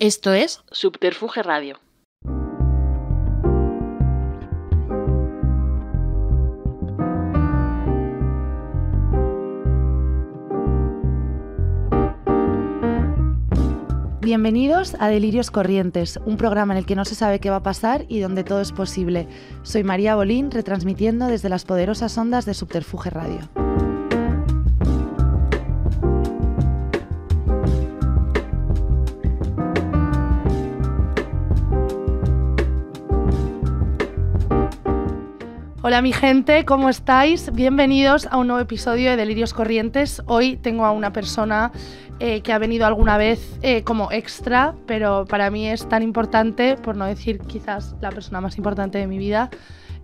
Esto es Subterfuge Radio. Bienvenidos a Delirios Corrientes, un programa en el que no se sabe qué va a pasar y donde todo es posible. Soy María Bolín, retransmitiendo desde las poderosas ondas de Subterfuge Radio. Hola mi gente, ¿cómo estáis? Bienvenidos a un nuevo episodio de Delirios Corrientes. Hoy tengo a una persona eh, que ha venido alguna vez eh, como extra, pero para mí es tan importante, por no decir quizás la persona más importante de mi vida,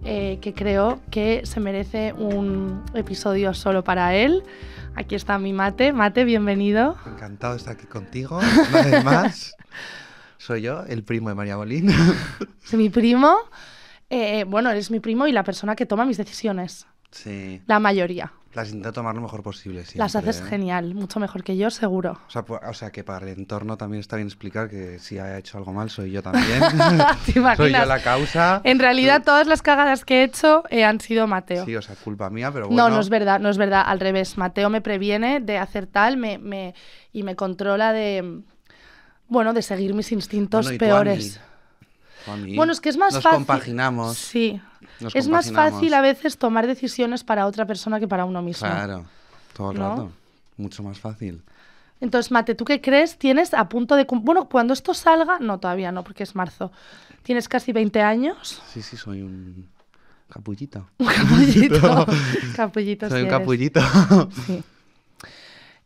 eh, que creo que se merece un episodio solo para él. Aquí está mi mate. Mate, bienvenido. Encantado de estar aquí contigo. Una soy yo, el primo de María Bolín. Soy mi primo. Eh, eh, bueno, eres mi primo y la persona que toma mis decisiones. Sí. La mayoría. Las intento tomar lo mejor posible, sí. Las haces ¿eh? genial, mucho mejor que yo, seguro. Pues, o sea, que para el entorno también está bien explicar que si ha hecho algo mal, soy yo también. ¿Te soy yo la causa. En realidad, todas las cagadas que he hecho han sido Mateo. Sí, o sea, culpa mía, pero bueno. No, no es verdad, no es verdad. Al revés, Mateo me previene de hacer tal me, me y me controla de, bueno, de seguir mis instintos peores bueno, es que es más nos Compaginamos, sí. es más fácil a veces tomar decisiones para otra persona que para uno mismo. Claro, todo el rato. Mucho más fácil. Entonces, Mate, ¿tú qué crees? Tienes a punto de... Bueno, cuando esto salga... No, todavía no, porque es marzo. ¿Tienes casi 20 años? Sí, sí, soy un capullito. Un capullito. capullito soy un capullito. Sí.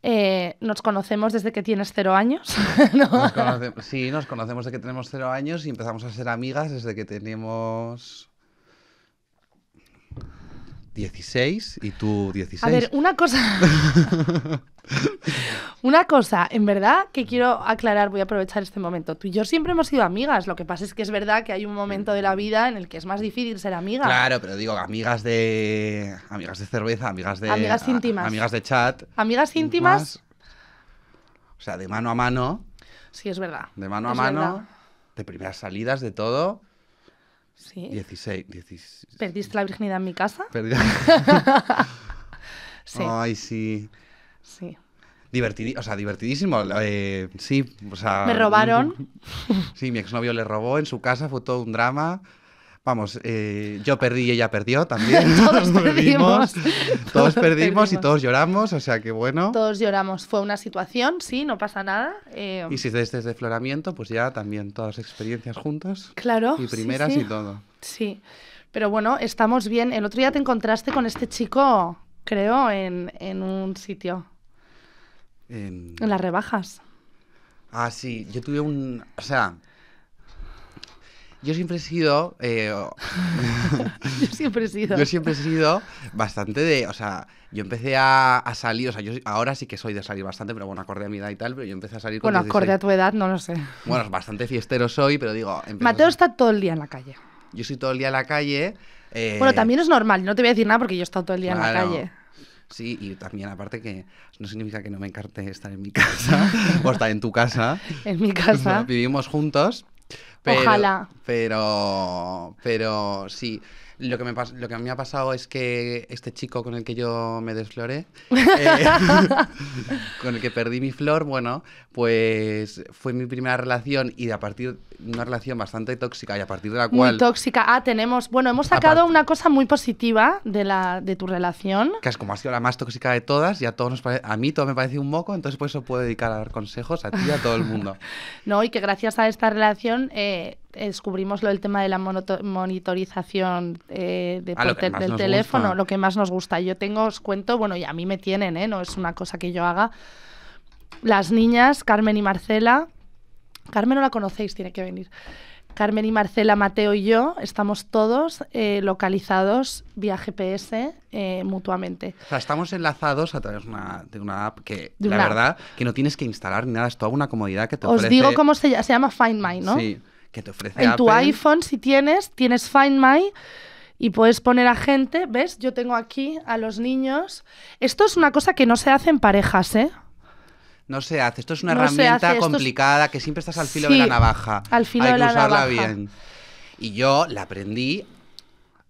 Eh, nos conocemos desde que tienes cero años. sí, nos conocemos desde que tenemos cero años y empezamos a ser amigas desde que tenemos 16 y tú 16. A ver, una cosa. una cosa, en verdad, que quiero aclarar, voy a aprovechar este momento. Tú y yo siempre hemos sido amigas. Lo que pasa es que es verdad que hay un momento de la mm. vida en el que es más difícil ser amiga. Claro, pero digo, amigas de. Amigas de cerveza, amigas de. Amigas íntimas. amigas de chat. Amigas íntimas. O sea, de mano a mano. Sí, es verdad. De mano a mano. De primeras salidas, de todo. Sí. 16, ¿Perdiste la virginidad en mi casa? sí. Ay, sí. Sí. o sea, divertidísimo. Eh, sí, Me robaron. Sí, mi exnovio le robó en su casa, fue todo un drama. Vamos, eh, yo perdí y ella perdió también. todos perdimos. todos perdimos y todos lloramos, o sea que bueno. Todos lloramos. Fue una situación, sí, no pasa nada. Eh. Y si desde floramiento, pues ya también todas las experiencias juntas. Claro. Y primeras y todo. Sí. Pero bueno, estamos bien. El otro día te encontraste con este chico, creo, en, en un sitio. En... en las rebajas. Ah, sí. Yo tuve un. O sea yo siempre he sido. Eh, yo siempre he sido. Yo siempre he sido bastante de. O sea, yo empecé a, a, salir. O sea, yo ahora sí que soy de salir bastante, pero bueno, acorde a mi edad y tal. Pero yo empecé a salir con. Bueno, acorde a tu edad, no lo sé. Bueno, bastante fiestero soy, pero digo. Mateo está todo el día en la calle. Yo soy todo el día en la calle. Eh, bueno, también es normal, no te voy a decir nada porque yo he estado todo el día en la calle. Sí, y también aparte que no significa que no me encarte estar en mi casa o estar en tu casa. en mi casa. Vivimos juntos, Ojalá. Pero, pero sí. Lo que, me lo que a mí me ha pasado es que este chico con el que yo me desfloré, eh, con el que perdí mi flor, bueno, pues fue mi primera relación y a partir de una relación bastante tóxica y a partir de la cual... Muy tóxica. Ah, tenemos... Bueno, hemos sacado una cosa muy positiva de, la, de tu relación. Que es como ha sido la más tóxica de todas y a, todos nos a mí todo me parece un moco, entonces por eso puedo dedicar a dar consejos a ti y a todo el mundo. no, y que gracias a esta relación... Eh, descubrimos lo del tema de la monitorización eh, de ah, del teléfono, lo que más nos gusta. Yo tengo, os cuento, bueno, y a mí me tienen, ¿eh? no es una cosa que yo haga. Las niñas, Carmen y Marcela, Carmen no la conocéis, tiene que venir. Carmen y Marcela, Mateo y yo estamos todos eh, localizados vía GPS mutuamente. O sea, estamos enlazados a través de una app que, la verdad, que no tienes que instalar ni nada, es toda una comodidad que te Os digo cómo se, se llama Find My, ¿no? Sí te ofrece En tu iPhone, si tienes, tienes Find My y puedes poner a gente. ¿Ves? Yo tengo aquí a los niños. Esto es una cosa que no se hace en parejas, ¿eh? No se hace. Esto es una herramienta complicada que siempre estás al filo de la navaja. Al filo Hay que usarla bien. Y yo la aprendí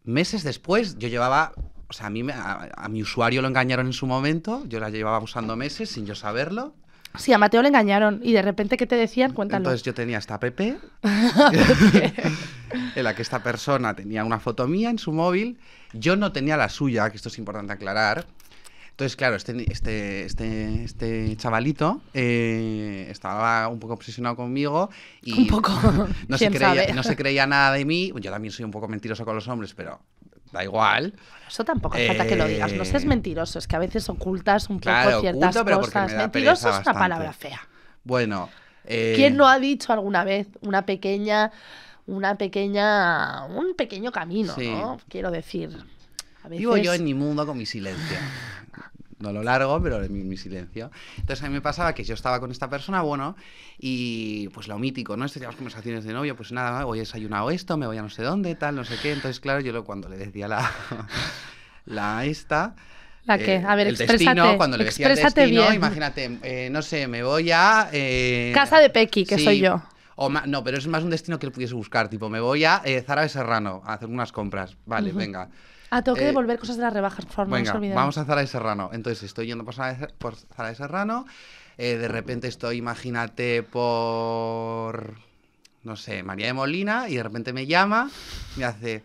meses después. Yo llevaba o sea, a mí a, mi usuario lo engañaron en su momento, yo la llevaba usando meses sin yo saberlo. Sí, a Mateo le engañaron y de repente, ¿qué te decían? Cuéntanos. Entonces yo tenía esta Pepe, en la que esta persona tenía una foto mía en su móvil, yo no tenía la suya, que esto es importante aclarar. Entonces, claro, este, este, este, este, chavalito eh, estaba un poco obsesionado conmigo y un poco, no, se creía, no, se creía, nada de mí. Yo también soy un poco mentiroso con los hombres, pero da igual. Eso tampoco falta que lo digas, no seas eh, mentiroso, es que a veces ocultas un poco ciertas cosas. Mentiroso es una palabra fea. Bueno. Eh, ¿Quién no ha dicho alguna vez una pequeña, una pequeña, un pequeño camino, ¿no? Quiero decir. Vivo yo en mi mundo con mi silencio. no lo largo, pero mi, mi, silencio. Entonces a mí me pasaba que yo estaba con esta persona, bueno, y pues lo mítico, ¿no? las conversaciones de novio, pues nada, hoy a o esto, me voy a no sé dónde, tal, no sé qué. Entonces, claro, yo cuando le decía la, la esta... La que, eh, a ver, expresate el destino, cuando le decía el destino, bien. imagínate, eh, no sé, me voy a... Eh, Casa de Pequi, que soy yo. O no, pero es más un destino que él pudiese buscar, tipo, me voy a Zara de Serrano a hacer unas compras. Vale, venga. Ah, tengo que devolver eh, cosas de las rebajas, por favor, Vamos a Zara de Serrano. Entonces estoy yendo por Zara de, Serrano. Eh, de repente estoy, imagínate, por. No sé, María de Molina. Y de repente me llama, me hace.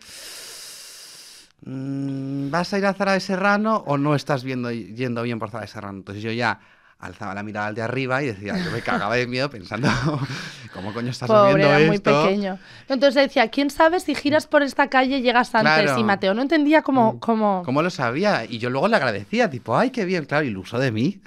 Mm, ¿Vas a ir a Zara de Serrano o no estás viendo, yendo bien por Zara de Serrano? Entonces yo ya alzaba la mirada al de arriba y decía, yo me cagaba de miedo pensando, ¿cómo coño estás Pobre, esto? muy pequeño. Entonces decía, ¿quién sabe si giras por esta calle llegas antes? Y Mateo no entendía cómo, mm. cómo... ¿Cómo lo sabía? Y yo luego le agradecía, tipo, ay, qué bien, claro, iluso de mí.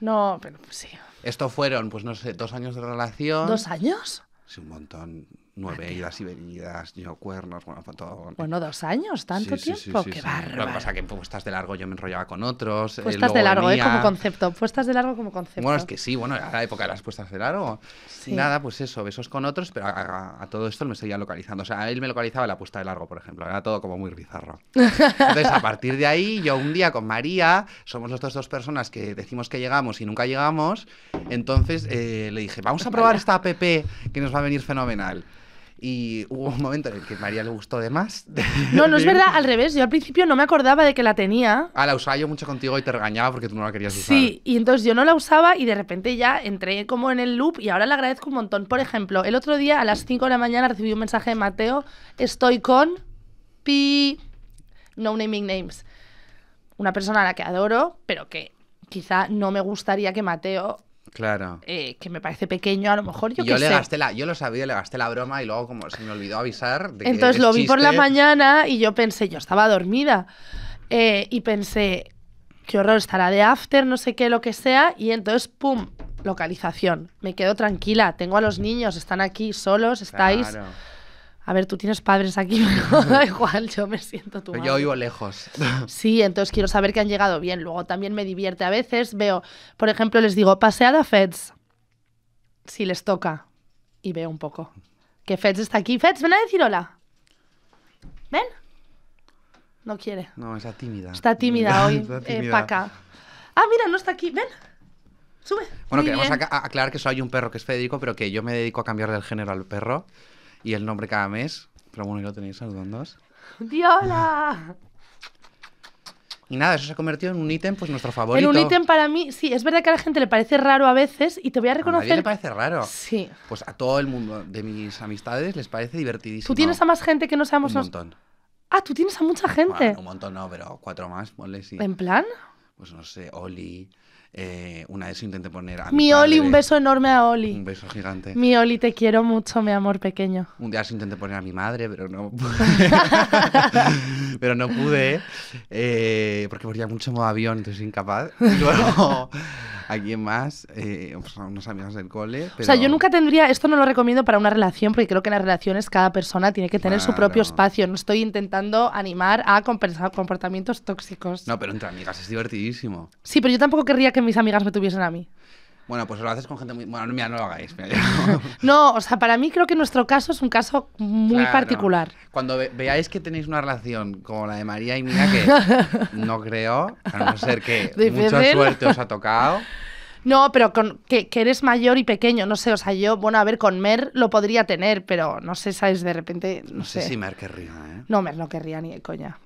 No, pero pues sí. Esto fueron, pues no sé, dos años de relación. ¿Dos años? Sí, un montón nueve idas y venidas, yo cuernos, bueno, fue todo. Bueno, dos años, tanto tiempo, qué bárbaro. Lo que que en puestas de largo yo me enrollaba con otros. Eh, puestas de largo, ¿eh? como concepto, puestas de largo como concepto. Bueno, es que sí, bueno, era la época de las puestas de largo. Nada, pues eso, besos con otros, pero a, todo esto me seguía localizando. O sea, él me localizaba la puesta de largo, por ejemplo, era todo como muy bizarro. Entonces, a partir de ahí, yo un día con María, somos las dos, personas que decimos que llegamos y nunca llegamos, entonces eh, le dije, vamos a pues probar esta app que nos va a venir fenomenal. Y hubo un momento en el que María le gustó de más. No, no es verdad, al revés. Yo al principio no me acordaba de que la tenía. Ah, la usaba yo mucho contigo y te regañaba porque tú no la querías usar. Sí, y entonces yo no la usaba y de repente ya entré como en el loop y ahora le agradezco un montón. Por ejemplo, el otro día a las 5 de la mañana recibí un mensaje de Mateo, estoy con Pi, no naming names. Una persona a la que adoro, pero que quizá no me gustaría que Mateo Claro. Eh, que me parece pequeño, a lo mejor yo, yo le Gasté la, yo lo sabía, le gasté la broma y luego como se me olvidó avisar. De Entonces lo vi por la mañana y yo pensé, yo estaba dormida eh, y pensé, qué horror, estará de after, no sé qué, lo que sea, y entonces, ¡pum!, localización. Me quedo tranquila, tengo a los niños, están aquí solos, estáis a ver, tú tienes padres aquí, igual, yo me siento tu madre. Yo vivo lejos. Sí, entonces quiero saber que han llegado bien. Luego también me divierte. A veces veo, por ejemplo, les digo, paseada Feds, si les toca. Y veo un poco. Que Feds está aquí. Feds, ven a decir hola. Ven. No quiere. No, está tímida. Está tímida hoy, eh, Ah, mira, no está aquí. Ven. Sube. Bueno, queremos aclarar que solo hay un perro que es Federico, pero que yo me dedico a cambiar del género al perro y el nombre cada mes. Pero bueno, ya lo tenéis a los dos. ¡Diola! Y nada, eso se ha convertido en un ítem, pues nuestro favorito. En un ítem para mí, sí, es verdad que a la gente le parece raro a veces y te voy a reconocer. A mí le parece raro. Sí. Pues a todo el mundo de mis amistades les parece divertidísimo. Tú tienes a más gente que no sabemos. Un montón. Ah, tú tienes a mucha gente. un montón no, pero cuatro más, ponle sí. ¿En plan? Pues no sé, Oli, eh, una vez intenté poner a mi, Oli, un beso enorme a Oli. Un beso gigante. Mi Oli, te quiero mucho, mi amor pequeño. Un día se intenté poner a mi madre, pero no pude. pero no pude, ¿eh? Eh, porque volía mucho modo avión, entonces incapaz. Y luego, ¿a quién más? Pues unos amigos del cole. O sea, yo nunca tendría, esto no lo recomiendo para una relación, porque creo que en las relaciones cada persona tiene que tener su propio espacio. No estoy intentando animar a comportamientos tóxicos. No, pero entre amigas es divertidísimo. Sí, pero yo tampoco querría que mis amigas me tuviesen a mí. Bueno, pues lo haces con gente muy... Bueno, mira, no lo hagáis. no, o sea, para mí creo que nuestro caso es un caso muy particular. Cuando veáis que tenéis una relación como la de María y mía, que no creo, a no ser que mucha suerte os ha tocado. No, pero con, que, eres mayor y pequeño, no sé, o sea, yo, bueno, a ver, con Mer lo podría tener, pero no sé, ¿sabes? De repente, no, no sé. si Mer querría, ¿eh? No, Mer no querría ni de coña.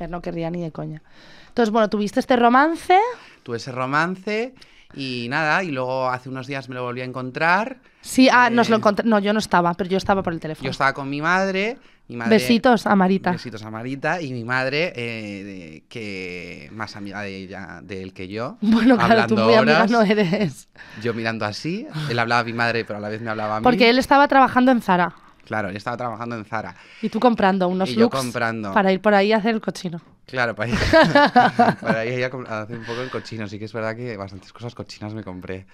Mer no querría ni de coña. Entonces, bueno, tuviste este romance tuve ese romance y nada, y luego hace unos días me lo volví a encontrar. Sí, ah, eh, nos lo encontré. No, yo no estaba, pero yo estaba por el teléfono. Yo estaba con mi madre. Mi madre besitos a Marita. Besitos a y mi madre, eh, que más amiga de, ella, de él que yo. Bueno, claro, tú muy amiga no eres. Yo mirando así, él hablaba a mi madre, pero a la vez me hablaba a mí. Porque él estaba trabajando en Zara. Claro, él estaba trabajando en Zara. Y tú comprando unos looks comprando. para ir por ahí a hacer el cochino. Claro, para ir, para hacer un poco el cochino. Sí que es verdad que bastantes cosas cochinas me compré.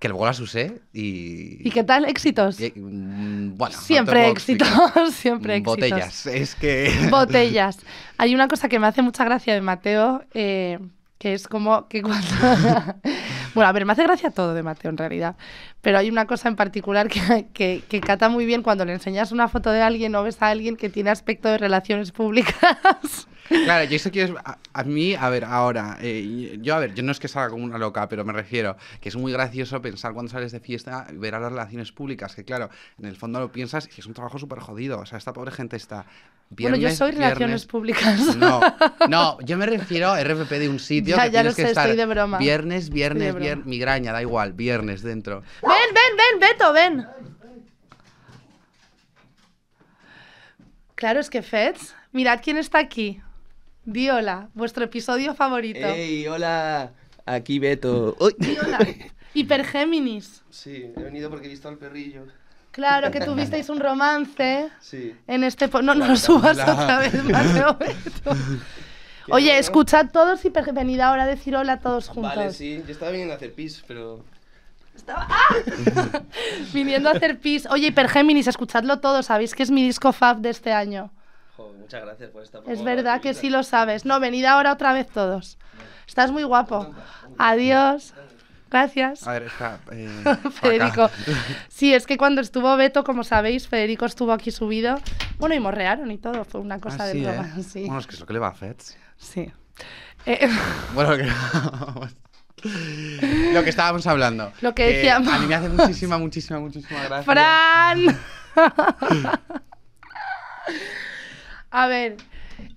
Que luego las usé y... ¿Y qué tal? ¿Éxitos? Mm, bueno, siempre éxitos, siempre mm, éxitos. Botellas, es que... Botellas. Hay una cosa que me hace mucha gracia de Mateo, eh, que es como que cuando... bueno, a ver, me hace gracia todo de Mateo en realidad, pero hay una cosa en particular que, que, que, cata muy bien cuando le enseñas una foto de alguien o ves a alguien que tiene aspecto de relaciones públicas. Claro, yo eso que a, mí, a ver, ahora, eh, yo a ver, yo no es que salga como una loca, pero me refiero que es muy gracioso pensar cuando sales de fiesta, ver a las relaciones públicas, que claro, en el fondo lo piensas y es un trabajo súper jodido, o sea, esta pobre gente está... Viernes, bueno, yo soy relaciones públicas. No, no, yo me refiero a RFP de un sitio. que estar de broma. Viernes, viernes, mi viernes, migraña, da igual, viernes dentro. Ven, ven, ven, Beto, ven. Claro, es que Feds, mirad quién está aquí. Viola, vuestro episodio favorito. ¡Ey, hola! Aquí Beto. ¡Uy! Hiper Hipergéminis. Sí, he venido porque he visto al perrillo. Claro, que tuvisteis un romance. Sí. En este... no, no lo subas otra vez, Mateo Beto. Oye, escuchad todos y venid ahora a decir hola todos juntos. Vale, sí. Yo estaba viniendo a hacer pis, pero... Estaba... ¡Ah! viniendo a hacer pis. Oye, Hipergéminis, escuchadlo todo, Sabéis que es mi disco fab de este año muchas gracias por esta Es verdad que sí lo sabes. No, venid ahora otra vez todos. Estás muy guapo. Adiós. Gracias. A ver, está. Eh, Federico. Sí, es que cuando estuvo Beto, como sabéis, Federico estuvo aquí subido. Bueno, y morrearon y todo. Fue una cosa ah, de broma. ¿eh? Sí. Bueno, es que es lo que le va a hacer Sí. Eh, bueno, que... lo que estábamos hablando. Lo que decíamos. a mí me hace muchísima, muchísima, muchísima gracia. ¡Fran! A ver.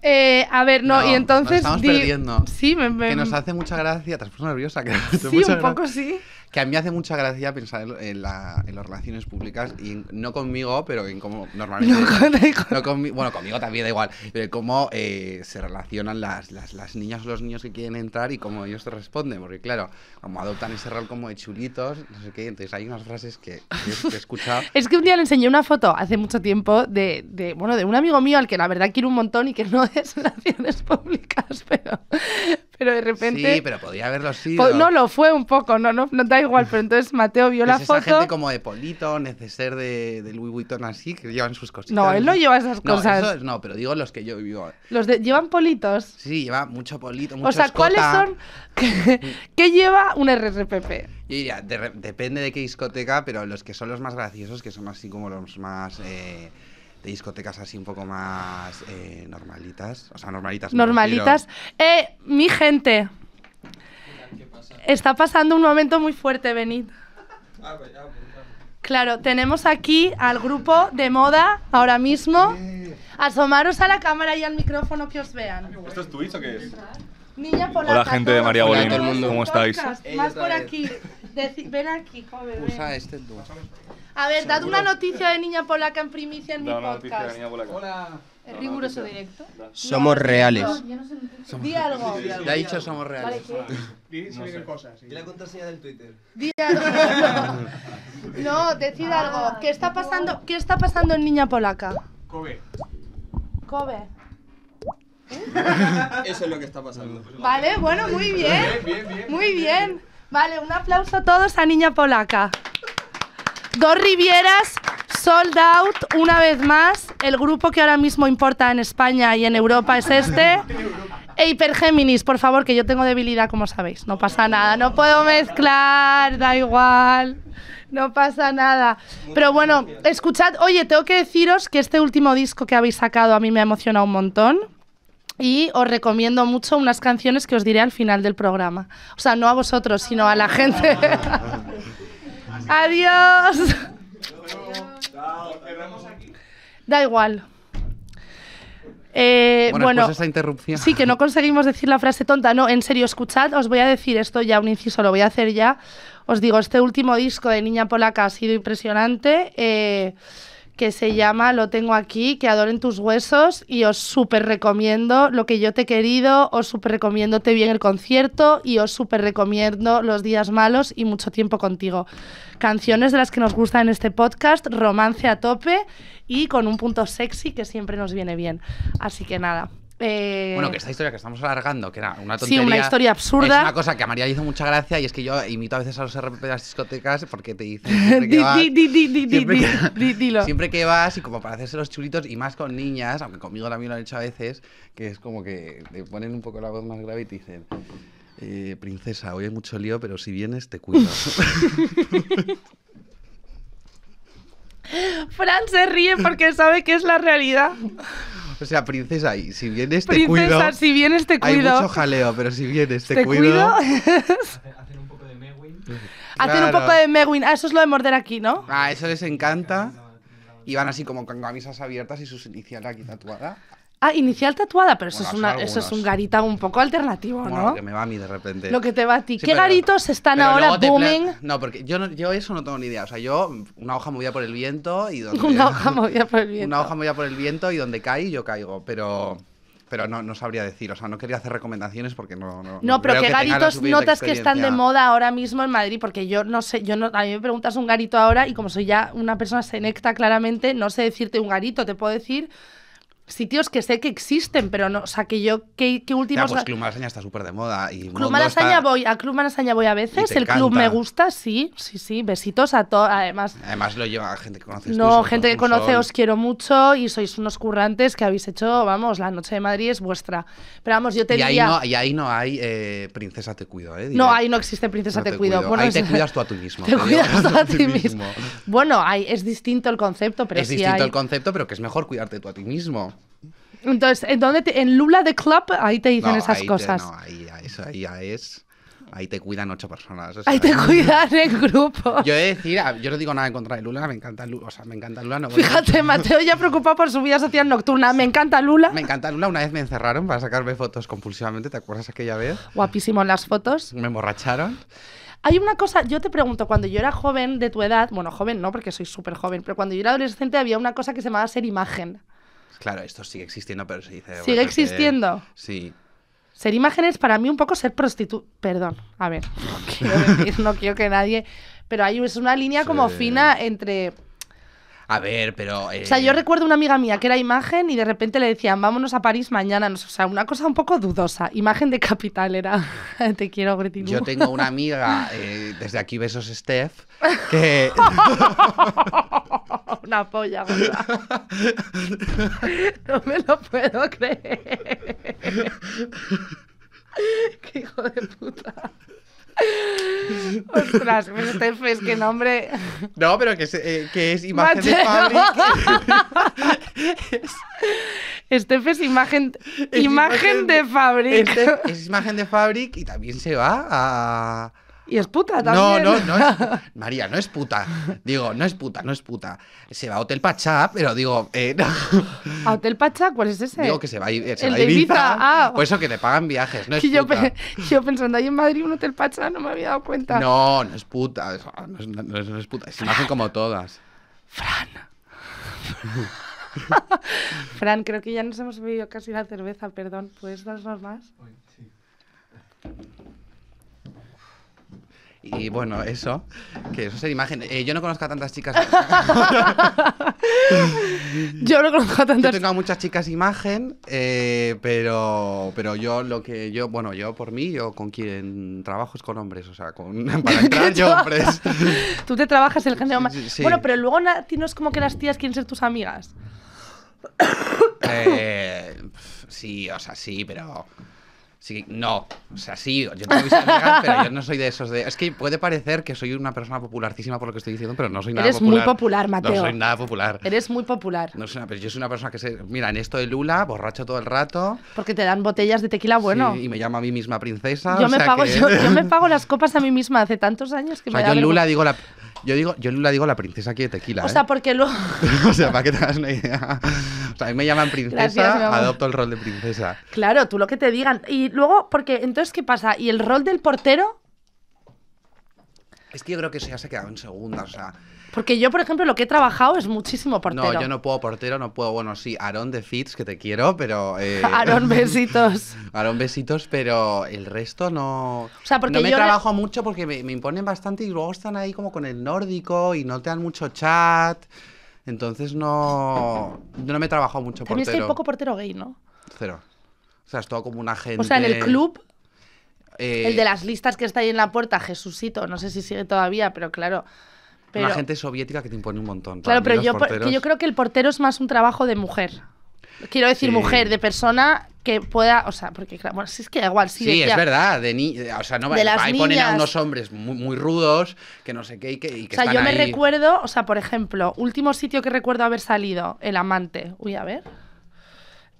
Eh, a ver, no, y entonces. estamos perdiendo. Sí, me, me... Que nos hace mucha gracia. Te has puesto nerviosa. Que sí, un poco sí que a mí hace mucha gracia pensar en, las relaciones públicas, y no conmigo, pero en cómo normalmente... No, conmigo, bueno, conmigo también da igual, pero cómo eh, se relacionan las, las, niñas o los niños que quieren entrar y cómo ellos te responden, porque claro, como adoptan ese rol como de chulitos, no sé qué, entonces hay unas frases que, que he escuchado... es que un día le enseñé una foto hace mucho tiempo de, de, bueno, de un amigo mío al que la verdad quiero un montón y que no es relaciones públicas, pero, pero de repente... Sí, pero podía haberlo sido. no, lo fue un poco, no, no, no da igual, pero entonces Mateo vio la foto... esa gente como de Polito, neceser de, de, Louis así, que llevan sus cositas. No, él no lleva esas cosas. No, pero digo los que yo vivo. ¿Los de, llevan politos? Sí, lleva mucho polito, O sea, ¿cuáles son...? ¿Qué lleva un RRPP? Yo diría, depende de qué discoteca, pero los que son los más graciosos, que son así como los más... Eh, discotecas así un poco más eh, normalitas. O sea, normalitas. Normalitas. Eh, mi gente. Está pasando un momento muy fuerte, venid ah, pues, ah, pues, Claro, tenemos aquí al grupo de moda ahora mismo. Asomaros a la cámara y al micrófono que os vean. Ah, ¿Esto es Twitch o qué es? Niña por Hola, gente de María Bolín. ¿Cómo estáis? Más por aquí. Ven aquí, joven. Usa este a ver, dad una noticia de Niña Polaca en primicia en mi podcast. niña polaca. Hola. Es riguroso directo. Somos reales. Dí algo. Te ha dicho somos reales. ¿qué? Ah, la contraseña del Twitter. Dí algo. No, decid ah. algo. ¿Qué está pasando? ¿Qué está pasando en Niña Polaca? Kobe. Kobe. ¿Eh? Eso es lo que está pasando. Vale, bueno, muy bien. Muy bien. Vale, un aplauso a todos a Niña Polaca. Dos Rivieras, sold out una vez más. El grupo que ahora mismo importa en España y en Europa es este. E Hipergéminis, por favor, que yo tengo debilidad, como sabéis. No pasa nada, no puedo mezclar, da igual. No pasa nada. Pero bueno, escuchad, oye, tengo que deciros que este último disco que habéis sacado a mí me ha emocionado un montón. Y os recomiendo mucho unas canciones que os diré al final del programa. O sea, no a vosotros, sino a la gente. Adiós. Da igual. Eh, bueno, pues interrupción. sí, que no conseguimos decir la frase tonta. No, en serio, escuchad, os voy a decir esto ya, un inciso, lo voy a hacer ya. Os digo, este último disco de Niña Polaca ha sido impresionante, eh, que se llama Lo tengo aquí, que adoren tus huesos, y os súper recomiendo lo que yo te he querido, os súper recomiendo te bien el concierto, y os súper recomiendo los días malos y mucho tiempo contigo canciones de las que nos gusta en este podcast, romance a tope y con un punto sexy que siempre nos viene bien. Así que nada. Eh, bueno, que esta historia que estamos alargando, que era una tontería. Sí, una historia absurda. Es una cosa que a María hizo mucha gracia y es que yo imito a veces a los RP de las discotecas porque te dicen. Siempre que vas y como para hacerse los chulitos y más con niñas, aunque conmigo también lo han hecho a veces, que es como que te ponen un poco la voz más grave y te dicen. Eh, princesa, hoy hay mucho lío, pero si vienes te cuido. Fran se ríe porque sabe que es la realidad. O sea, princesa, si vienes te cuido. Princesa, si vienes te cuido. Hay mucho jaleo, pero si vienes te, cuido. Hacer un poco de Megwin. Hacer un poco de Megwin. Ah, eso es lo de morder aquí, ¿no? Ah, eso les encanta. Y van así como con camisas abiertas y sus iniciales aquí tatuadas. Ah, inicial tatuada, pero eso, es, una, eso es un garito un poco alternativo, ¿no? Lo que me va a mí de repente. Lo que te va a ti. ¿Qué garitos están ahora booming? No, porque yo, yo eso no tengo ni idea. O sea, yo una hoja movida por el viento y donde... hoja movida por el viento. y donde cae yo caigo, pero... Pero no, no sabría decir, o sea, no quería hacer recomendaciones porque no... No, no pero ¿qué garitos notas que están de moda ahora mismo en Madrid? Porque yo no sé, yo a mí me preguntas un garito ahora y como soy ya una persona senecta claramente, no sé decirte un garito, te puedo decir sitios que sé que existen, pero no, o sea, que yo, ¿Qué última últimos... pues Club Malasaña está súper de moda. Y Club voy, a Club Malasaña voy a veces, el club me gusta, sí, sí, sí, besitos a todos, además... Además lo lleva gente que conoce... No, gente que conoce, os quiero mucho y sois unos currantes que habéis hecho, vamos, la noche de Madrid es vuestra. Pero vamos, yo te y Ahí no, y ahí no hay eh, Princesa te cuido, ¿eh? No, ahí no existe Princesa te, cuido. ahí te cuidas tú a ti mismo. Te, cuidas tú a ti mismo. Bueno, es distinto el concepto, pero es distinto el concepto, pero que es mejor cuidarte tú a ti mismo. Entonces, ¿en, en Lula de Club, ahí te dicen esas cosas. Te, no, ahí, ahí es. Ahí te cuidan ocho personas. ahí te cuidan el grupo. Yo decir, yo no digo nada en contra de Lula, me encanta Lula, o sea, me encanta Lula. No Fíjate, Mateo ya preocupado por su vida social nocturna, me encanta Lula. Me encanta Lula, una vez me encerraron para sacarme fotos compulsivamente, ¿te acuerdas aquella vez? Guapísimo en las fotos. Me emborracharon. Hay una cosa, yo te pregunto, cuando yo era joven de tu edad, bueno, joven no, porque soy súper joven, pero cuando yo era adolescente había una cosa que se llamaba ser imagen. Claro, esto sigue existiendo, pero se dice. Sigue existiendo. Sí. Ser imágenes para mí un poco ser prostitu... Perdón, a ver, no quiero, que nadie... Pero hay es una línea como fina entre a ver, pero. O sea, yo eh, recuerdo una amiga mía que era imagen y de repente le decían, vámonos a París mañana. O sea, una cosa un poco dudosa. Imagen de capital era. Te quiero, Gretin. Yo tengo una amiga, eh, desde aquí besos, Steph, que. una polla, boludo. No me lo puedo creer. Qué hijo de puta. Ostras, pero pues qué este que nombre. No, pero que es, eh, es imagen de Fabric. Stephes imagen, imagen, de Fabric. Este es imagen de Fabric y también se va a. Y es puta también. No, no, no. Es, María, no es puta. Digo, no es puta, no es puta. Se va a Hotel Pachá, pero digo. Eh, ¿A Hotel Pachá? ¿Cuál es ese? Digo que se va a, El de Ibiza. Ah. Por eso que te pagan viajes. No es yo, puta. yo, pensando, ahí en Madrid un Hotel Pachá no me había dado cuenta. No, no es puta. Ah, no es, no es, puta. Se hacen como todas. Fran. Fran, creo que ya nos hemos bebido casi la cerveza, perdón. ¿Puedes darnos más? Sí. Y bueno, eso, que eso es imagen. Eh, yo no conozco a tantas chicas. yo no conozco a tantas. Yo tengo a muchas chicas imagen, eh, pero, pero yo lo que yo, bueno, yo por mí, yo con quien trabajo es con hombres, o sea, con para entrar yo hombres. Tú te trabajas el género más. Bueno, pero luego no es como que las tías quieren ser tus amigas. Eh, sí, o sea, sí, pero. Sí, no, o sea, sí, yo tengo visto legal, pero yo no soy de esos de... Es que puede parecer que soy una persona popularísima por lo que estoy diciendo, pero no soy nada popular. Eres muy popular, Mateo. No soy nada popular. Eres muy popular. No soy pero yo soy una persona que se... Mira, en esto de Lula, borracho todo el rato. Porque te dan botellas de tequila bueno. y me llama a mí misma princesa. Yo, me, pago, yo, me pago las copas a mí misma hace tantos años que me yo en Lula digo la... Yo digo, yo la digo la princesa aquí de tequila. O sea, ¿eh? porque luego. o sea, para que te hagas una idea. O sea, a mí me llaman princesa, adopto el rol de princesa. Claro, tú lo que te digan. Y luego, porque entonces, ¿qué pasa? ¿Y el rol del portero? Es que yo creo que se ha quedado en segunda. O sea, porque yo, por ejemplo, lo que he trabajado es muchísimo portero. No, yo no puedo portero, no puedo. Bueno, sí, Aarón de Fitz, que te quiero, pero. Eh... Aarón, besitos. Aarón, besitos, pero el resto no. O sea, porque no me trabajo mucho porque me, imponen bastante y luego están ahí como con el nórdico y no te dan mucho chat. Entonces no, no me he trabajado mucho portero. es que hay poco portero gay, ¿no? Cero. O sea, es todo como una gente. O sea, en el club. El de eh, las listas que está ahí en la puerta, Jesucito, no sé si sigue todavía, pero claro, una gente soviética que te impone un montón. Claro, pero yo, yo creo que el portero es más un trabajo de mujer. Quiero decir, mujer, de persona que pueda, o sea, porque bueno, si es que da igual, sí, es verdad, de o sea, no de ahí ponen a unos hombres muy, rudos, que no sé qué y que, O sea, yo me recuerdo, o sea, por ejemplo, último sitio que recuerdo haber salido, El Amante. Uy, a ver.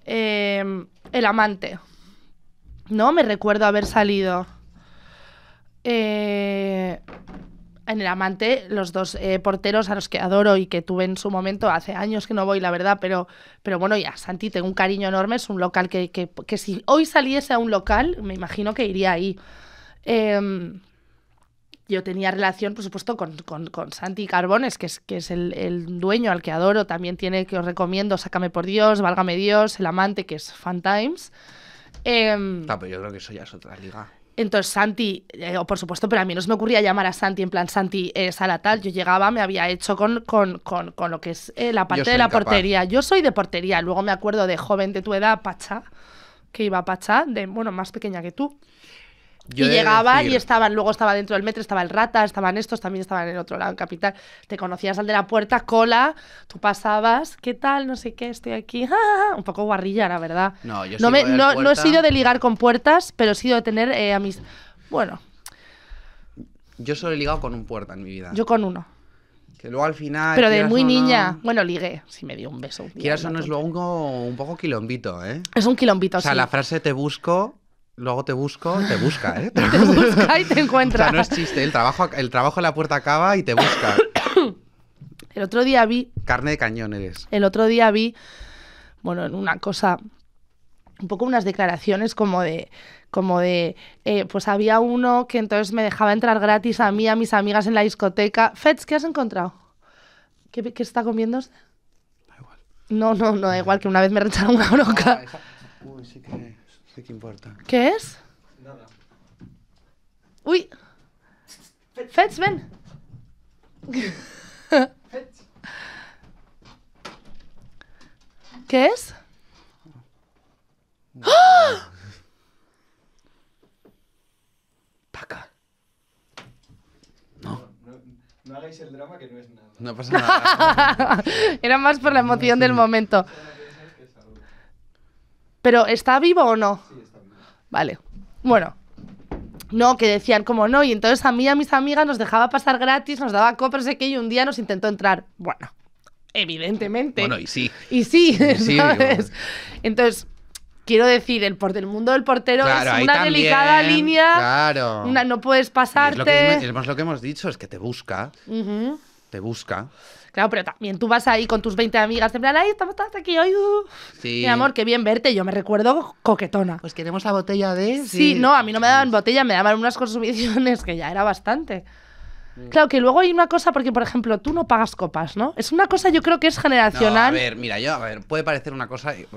Em, el Amante. No, me recuerdo haber salido. Eh, en el amante, los dos eh, porteros a los que adoro y que tuve en su momento, hace años que no voy, la verdad, pero, pero bueno, ya, Santi, tengo un cariño enorme, es un local que, si hoy saliese a un local, me imagino que iría ahí. Em, yo tenía relación, por supuesto, con, con, con Santi Carbones, que es, que es el, dueño al que adoro, también tiene, que os recomiendo, Sácame por Dios, Válgame Dios, El Amante, que es Fan Times. no, em, pero yo creo que eso ya es otra liga. Entonces Santi, eh, o por supuesto, pero a mí no se me ocurría llamar a Santi en plan Santi eh, sala tal. Yo llegaba, me había hecho con, con, con, con lo que es eh, la parte de la portería. Yo soy de portería. Luego me acuerdo de joven de tu edad, Pacha, que iba a Pacha, de, bueno, más pequeña que tú y llegaban y estaban, luego estaba dentro del metro, estaba el rata, estaban estos, también estaban en el otro lado, en capital. Te conocías al de la puerta, cola, tú pasabas, ¿qué tal? No sé qué, estoy aquí. Un poco guarrilla, la verdad. No, yo no, no, he sido de ligar con puertas, pero he sido de tener eh, a mis. Bueno. Yo solo he ligado con un puerta en mi vida. Yo con uno. Que luego al final. Pero de muy niña. Bueno, ligué. Si me dio un beso. quieras o no, es luego un, poco quilombito, ¿eh? Es un quilombito, sí. O sea, la frase te busco. Luego te busco, te busca, ¿eh? Te busca y te encuentra. O sea, no es chiste, el trabajo, el trabajo en la puerta acaba y te busca. El otro día vi. Carne de cañón eres. El otro día vi, bueno, en una cosa, un poco unas declaraciones como de. Como de, eh, pues había uno que entonces me dejaba entrar gratis a mí, a mis amigas en la discoteca. Fets, ¿qué has encontrado? ¿Qué, está comiendo Da igual. No, no, no, da igual, que una vez me rechazaron una bronca. Ah, uy, sí que... ¿Qué importa? ¿Qué es? Nada. Uy. Fetch, ven. ¿Qué es? ¡Ah! Paca. no. no hagáis el drama que no es nada. No pasa nada. Era más por la emoción del momento. ¿Pero está vivo o no? Sí, está vivo. Vale. Bueno. No, que decían como no, y entonces a mí y a mis amigas nos dejaba pasar gratis, nos daba copas, de que y un día nos intentó entrar. Bueno, evidentemente. Bueno, y sí. Y sí, Entonces, quiero decir, el, por, el mundo del portero es una delicada línea. Claro. Una, no puedes pasarte. Es lo, que, lo, que, hemos dicho, es que te busca. Te busca. Claro, pero también tú vas ahí con tus 20 amigas, en plan, ay, estamos todas aquí hoy. Uh". Sí. Mi amor, qué bien verte. Yo me recuerdo coquetona. Pues queremos la botella de. Sí, sí no, a mí no me daban botella, me daban unas consumiciones que ya era bastante. Mm. Claro, que luego hay una cosa, porque por ejemplo, tú no pagas copas, ¿no? Es una cosa, yo creo que es generacional. a ver, mira, yo, a ver, puede parecer una cosa. Eh,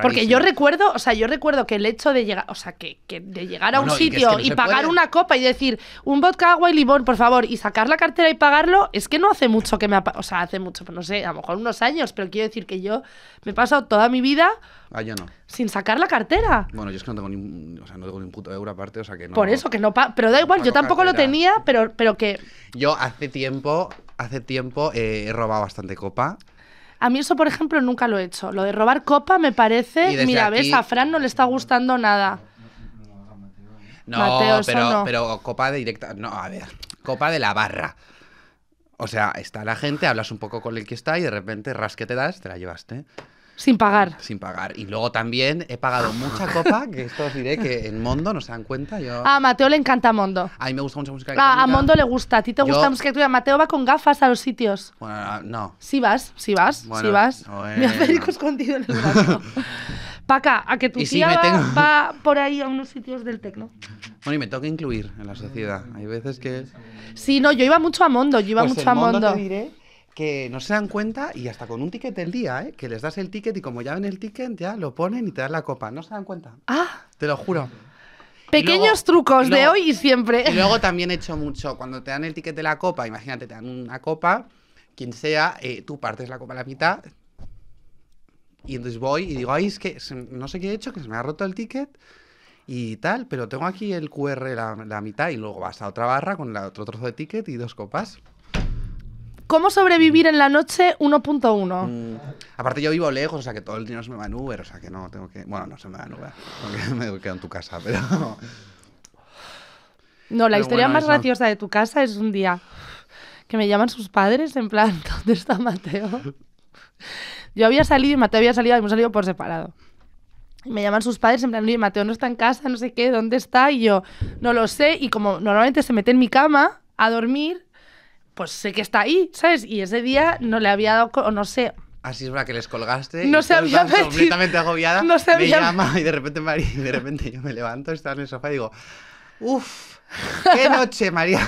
porque yo recuerdo, o sea, yo recuerdo que el hecho de llegar, o sea, que, de llegar a un sitio y, pagar una copa y decir un vodka, agua y limón, por favor, y sacar la cartera y pagarlo, es que no hace mucho que me. Ha, o sea, hace mucho, no sé, a lo mejor unos años, pero quiero decir que yo me he pasado toda mi vida. Ah, no. Sin sacar la cartera. Bueno, yo es que no tengo ni, o sea, un puto euro aparte, o sea que no. Por eso, que no. pero da igual, yo tampoco lo tenía, pero, pero que. Yo hace tiempo, hace tiempo eh, he robado bastante copa. A mí eso, por ejemplo, nunca lo he hecho. Lo de robar copa me parece... Mira, ves, a Fran no le está gustando nada. No, pero, pero copa de directa... No, a ver, copa de la barra. O sea, está la gente, hablas un poco con el que está y de repente ras que te das, te la llevaste. Sin pagar. Sin pagar. Y luego también he pagado mucha copa, que esto os diré que en Mondo no se dan cuenta. Yo... A Mateo le encanta Mondo. A mí me gusta mucha música A, Mondo le gusta. A ti te gusta la música a Mateo va con gafas a los sitios. Bueno, no. Sí vas, sí vas, vas. Me hace escondido en el brazo. Paca, a que tu tía va, por ahí a unos sitios del tecno. Bueno, y me toca incluir en la sociedad. Hay veces que... Sí, no, yo iba mucho a Mondo, yo iba pues mucho a Mondo a Mondo. Te diré que no se dan cuenta y hasta con un ticket del día, ¿eh? que les das el ticket y como ya ven el ticket, ya lo ponen y te dan la copa. No se dan cuenta. Ah. Te lo juro. Pequeños trucos de hoy y siempre. luego también he hecho mucho. Cuando te dan el ticket de la copa, imagínate, te dan una copa, quien sea, eh, tú partes la copa a la mitad. Y entonces voy y digo, ay, es que no sé qué he hecho, que se me ha roto el ticket y tal, pero tengo aquí el QR la, la mitad y luego vas a otra barra con la, otro trozo de ticket y dos copas. ¿Cómo sobrevivir en la noche 1.1? Mm. Aparte yo vivo lejos, o sea que todo el no se me va en Uber, o sea que no tengo que... Bueno, no se me va en Uber, porque me quedo en tu casa, pero... No, la historia más graciosa de tu casa es un día que me llaman sus padres en plan, ¿dónde está Mateo? Yo había salido y Mateo había salido, hemos salido por separado. Y me llaman sus padres en plan, Mateo no está en casa, no sé qué, ¿dónde está? Y yo, no lo sé. Y como normalmente se mete en mi cama a dormir, pues sé que está ahí, ¿sabes? Y ese día no le había dado, o no sé, Así es verdad que les colgaste. No se había visto completamente agobiada. No se había... Me llama y de repente, María, de repente yo me levanto, estaba en el sofá y digo, uff, qué noche, María.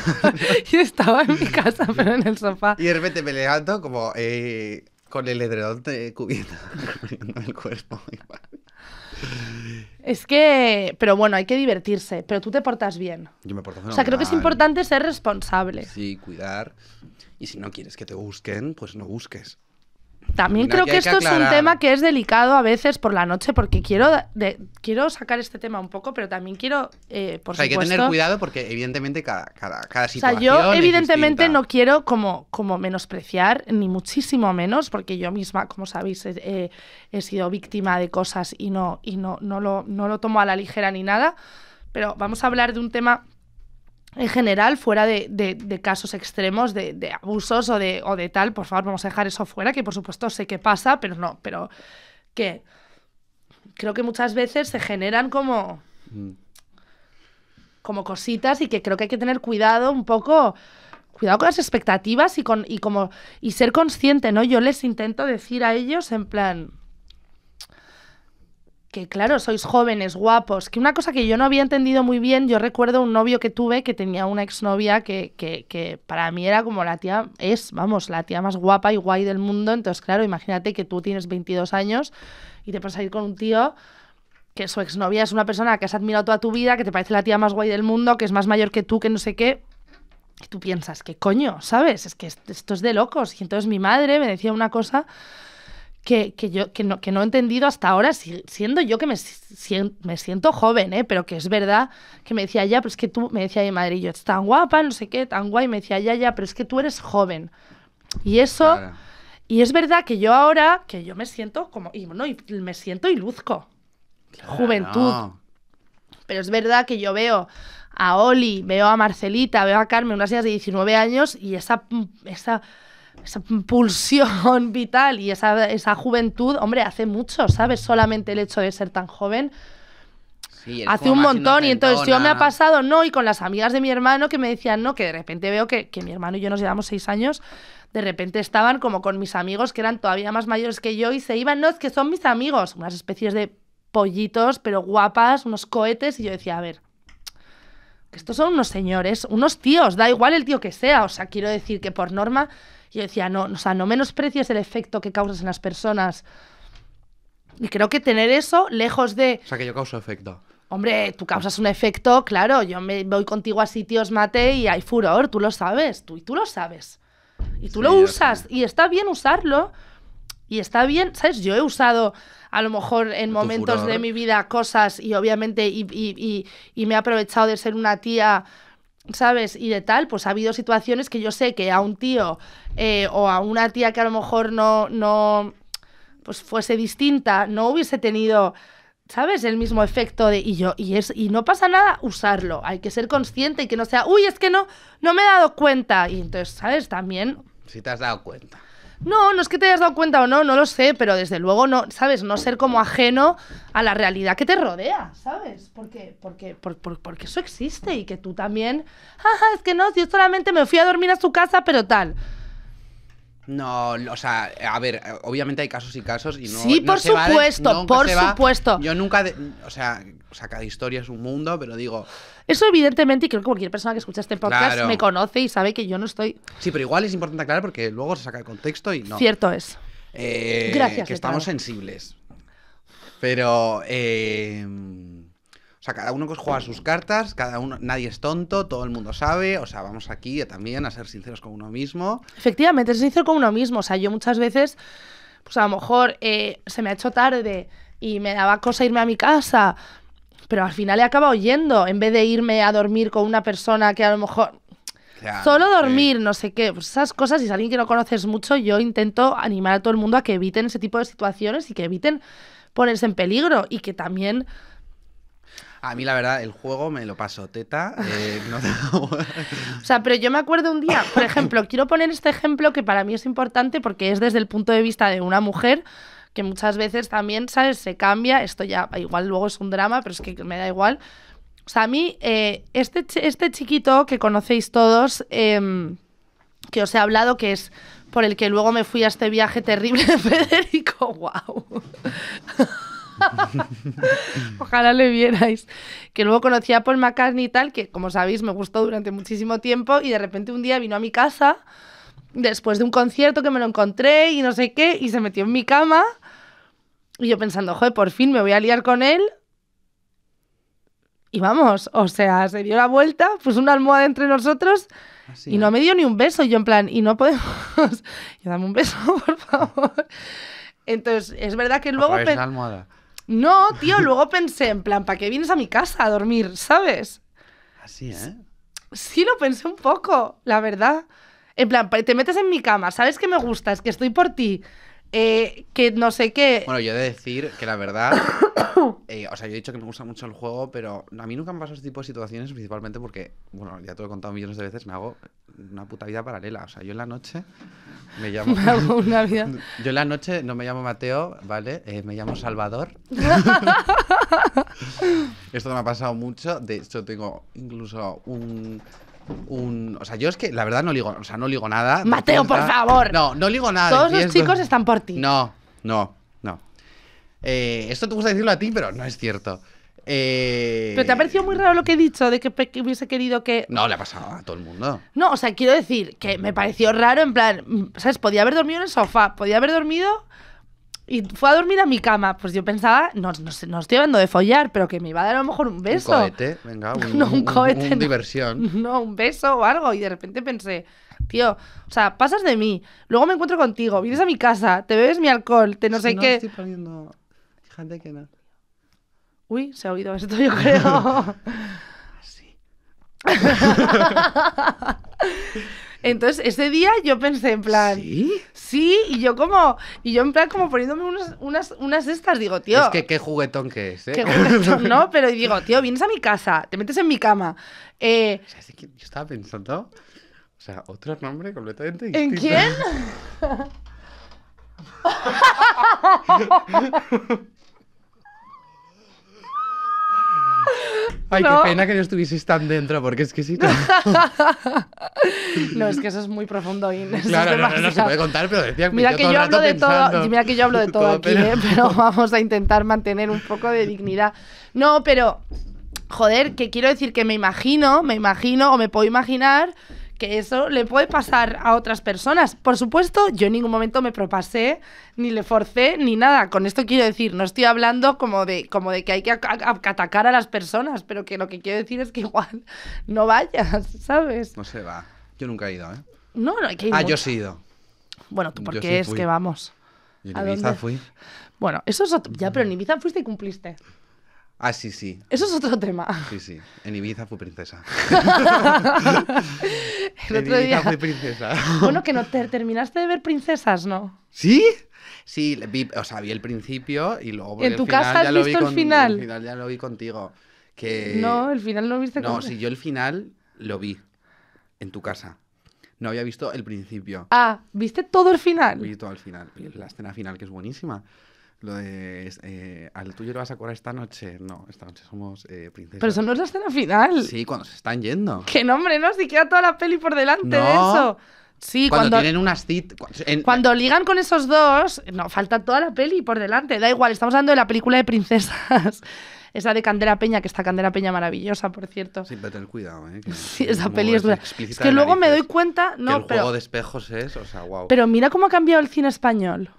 Y estaba en mi casa, pero en el sofá. Y de repente me levanto como eh, con el edredón cubierto el cuerpo. Es que, pero bueno, hay que divertirse, pero tú te portas bien. Yo me porto O sea, creo que es importante ser responsable. Sí, cuidar. Y si no quieres que te busquen, pues no busques. También creo que, esto es un tema que es delicado a veces por la noche, porque quiero, quiero sacar este tema un poco, pero también quiero, eh, por supuesto, Hay que tener cuidado porque, evidentemente, cada, cada, situación. yo, evidentemente, no quiero como, como menospreciar, ni muchísimo menos, porque yo misma, como sabéis, he sido víctima de cosas y no, y no, no, lo, no lo tomo a la ligera ni nada. Pero vamos a hablar de un tema en general, fuera de, casos extremos, de, abusos o, o de, tal, por favor, vamos a dejar eso fuera, que por supuesto sé que pasa, pero no, pero que creo que muchas veces se generan como, mm. como cositas y que creo que hay que tener cuidado un poco, cuidado con las expectativas y, con, y, como, y ser consciente, ¿no? Yo les intento decir a ellos en plan, que claro, sois jóvenes, guapos, que una cosa que yo no había entendido muy bien, yo recuerdo un novio que tuve que tenía una exnovia que, que, que, para mí era como la tía, es, vamos, la tía más guapa y guay del mundo, entonces claro, imagínate que tú tienes 22 años y te vas a ir con un tío que su exnovia es una persona que has admirado toda tu vida, que te parece la tía más guay del mundo, que es más mayor que tú, que no sé qué, y tú piensas, ¿qué coño? ¿Sabes? Es que esto es de locos. Y entonces mi madre me decía una cosa que, yo que no, he entendido hasta ahora, siendo yo que me, siento joven, ¿eh? pero que es verdad que me decía, ya, pero es que tú, me decía mi madre, yo, es tan guapa, no sé qué, tan guay, me decía, ya, ya, pero es que tú eres joven. Y eso, y es verdad que yo ahora, que yo me siento como, y, no, me siento y luzco, juventud. Pero es verdad que yo veo a Oli, veo a Marcelita, veo a Carmen, unas niñas de 19 años, y esa, esa esa pulsión vital y esa, juventud, hombre, hace mucho, ¿sabes? Solamente el hecho de ser tan joven. hace un montón y entonces yo me ha pasado, no, y con las amigas de mi hermano que me decían, no, que de repente veo que, que, mi hermano y yo nos llevamos seis años, de repente estaban como con mis amigos que eran todavía más mayores que yo y se iban, no, es que son mis amigos, unas especies de pollitos, pero guapas, unos cohetes, y yo decía, a ver, que estos son unos señores, unos tíos, da igual el tío que sea, o sea, quiero decir que por norma, yo decía, no, o sea, no menosprecies el efecto que causas en las personas. Y creo que tener eso lejos de... O sea, que yo causo efecto. Hombre, tú causas un efecto, claro, yo me voy contigo a sitios, mate, y hay furor, tú lo sabes, tú y tú lo sabes. Y tú lo usas, y está bien usarlo, y está bien, ¿sabes? Yo he usado a lo mejor en momentos de mi vida cosas y obviamente y, y, me he aprovechado de ser una tía ¿sabes? Y de tal, pues ha habido situaciones que yo sé que a un tío eh, o a una tía que a lo mejor no, no, pues fuese distinta, no hubiese tenido, ¿sabes? El mismo efecto de, y yo, y, es, y no pasa nada usarlo, hay que ser consciente y que no sea, uy, es que no, no me he dado cuenta. Y entonces, ¿sabes? También... Si te has dado cuenta. No, no es que te hayas dado cuenta o no, no lo sé, pero desde luego no, ¿sabes? No ser como ajeno a la realidad que te rodea, ¿sabes? Porque, porque, por, porque eso existe y que tú también, ja, es que no, yo solamente me fui a dormir a su casa, pero tal. No, o sea, a ver, obviamente hay casos y casos y no. Sí, por supuesto, por supuesto. Yo nunca, o sea, o sea, cada historia es un mundo, pero digo. Eso evidentemente, y creo que cualquier persona que escucha este podcast me conoce y sabe que yo no estoy. Sí, pero igual es importante aclarar porque luego se saca el contexto y no. Cierto es. Eh, Gracias. Que estamos sensibles. Pero. Eh, o sea, cada uno juega sus cartas, cada uno, nadie es tonto, todo el mundo sabe. O sea, vamos aquí también a ser sinceros con uno mismo. Efectivamente, ser sincero con uno mismo. O sea, yo muchas veces, pues a lo mejor eh, se me ha hecho tarde y me daba cosa irme a mi casa, pero al final he acabado yendo, en vez de irme a dormir con una persona que a lo mejor... Solo dormir, no sé qué, pues esas cosas, y si es alguien que no conoces mucho, yo intento animar a todo el mundo a que eviten ese tipo de situaciones y que eviten ponerse en peligro y que también a mí, la verdad, el juego me lo paso teta. Eh, o sea, pero yo me acuerdo un día, por ejemplo, quiero poner este ejemplo que para mí es importante porque es desde el punto de vista de una mujer que muchas veces también, ¿sabes? Se cambia. Esto ya, igual luego es un drama, pero es que me da igual. O sea, a mí, eh, este, este chiquito que conocéis todos, em, que os he hablado, que es por el que luego me fui a este viaje terrible, Federico, wow. Ojalá le vierais. Que luego conocí a Paul McCartney y tal, que como sabéis me gustó durante muchísimo tiempo y de repente un día vino a mi casa después de un concierto que me lo encontré y no sé qué y se metió en mi cama y yo pensando, joder, por fin me voy a liar con él. Y vamos, o sea, se dio la vuelta, pues una almohada entre nosotros ah, y no ¿eh? me dio ni un beso. Y yo en plan, y no podemos... dame un beso, por favor. Entonces, es verdad que luego... almohada. No, tío, luego pensé, en plan, ¿para qué vienes a mi casa a dormir, sabes? Así, ¿eh? Sí, lo pensé un poco, la verdad. En plan, te metes en mi cama, sabes que me gusta? Es que estoy por ti, eh, que no sé qué. Bueno, yo he de decir que la verdad. Eh, o sea, yo he dicho que me gusta mucho el juego, pero a mí nunca me pasa ese tipo de situaciones, principalmente porque, bueno, ya te lo he contado millones de veces, me hago una puta vida paralela. O sea, yo en la noche me llamo. Me vida. Yo en la noche no me llamo Mateo, ¿vale? Eh, me llamo Salvador. Esto me ha pasado mucho. De hecho, tengo incluso un un. O sea, yo es que la verdad no ligo o sea, no nada. Mateo, por favor. No, no ligo nada. Todos los chicos están por ti. No, no, no. Eh, esto te gusta decirlo a ti, pero no es cierto. Eh, pero te ha parecido muy raro lo que he dicho, de que, que hubiese querido que. No, le ha pasado a todo el mundo. No, o sea, quiero decir que me pareció raro, en plan, ¿sabes? Podía haber dormido en el sofá, podía haber dormido y fue a dormir a mi cama. Pues yo pensaba, no, no, no estoy hablando de follar, pero que me iba a dar a lo mejor un beso. Un cohete, venga, un, un cohete. diversión. No, un beso o algo. Y de repente pensé, tío, o sea, pasas de mí, luego me encuentro contigo, vienes a mi casa, te bebes mi alcohol, te no sé no qué. Estoy poniendo... Fíjate que no. Uy, se ha oído esto, yo creo. sí. Entonces, ese día yo pensé en plan. ¿Sí? Sí, y yo como. Y yo en plan, como poniéndome unas, unas, estas, digo, tío. Es que qué juguetón que es, ¿eh? Qué juguetón, ¿no? Pero digo, tío, vienes a mi casa, te metes en mi cama. Eh, o sea, yo estaba pensando. O sea, otro nombre completamente distinto. ¿En quién? Ay, qué pena que no estuvieses tan dentro, porque es que sí. no, es que eso es muy profundo, Inés. Claro, no, se puede contar, pero decía mira que yo, hablo de todo, Mira que yo hablo de todo, aquí, Eh, pero vamos a intentar mantener un poco de dignidad. No, pero, joder, que quiero decir que me imagino, me imagino o me puedo imaginar que eso le puede pasar a otras personas. Por supuesto, yo en ningún momento me propasé, ni le forcé, ni nada. Con esto quiero decir, no estoy hablando como de, como de que hay que atacar a las personas, pero que lo que quiero decir es que igual no vayas, ¿sabes? No se va. Yo nunca he ido, ¿eh? No, no hay que ir. Ah, yo he ido. Bueno, tú porque es que vamos. Y en Ibiza fui. Bueno, eso es otro. Ya, pero en Ibiza fuiste y cumpliste. Ah, sí, sí. Eso es otro tema. Sí, sí. En Ibiza fui princesa. el otro en Ibiza día... fui princesa. bueno, que no terminaste de ver princesas, ¿no? ¿Sí? Sí, o sea, vi el principio y luego. ¿En tu casa has visto el final? El final ya lo vi contigo. Que... No, el final lo viste contigo. No, si yo el final lo vi en tu casa. No había visto el principio. Ah, ¿viste todo el final? Vi todo el final. La escena final que es buenísima. Lo de, eh, al tuyo lo vas a curar esta noche. No, esta noche somos eh, princesas. Pero eso no es la escena final. Sí, cuando se están yendo. Que nombre, no, si queda toda la peli por delante de eso. Sí, cuando, cuando, tienen unas Cuando ligan con esos dos, no, falta toda la peli por delante. Da igual, estamos hablando de la película de princesas. Esa de Candela Peña, que está Candela Peña maravillosa, por cierto. Sí, tener cuidado, ¿eh? sí, esa peli es que luego me doy cuenta. No, de espejos es, o sea, Pero mira cómo ha cambiado el cine español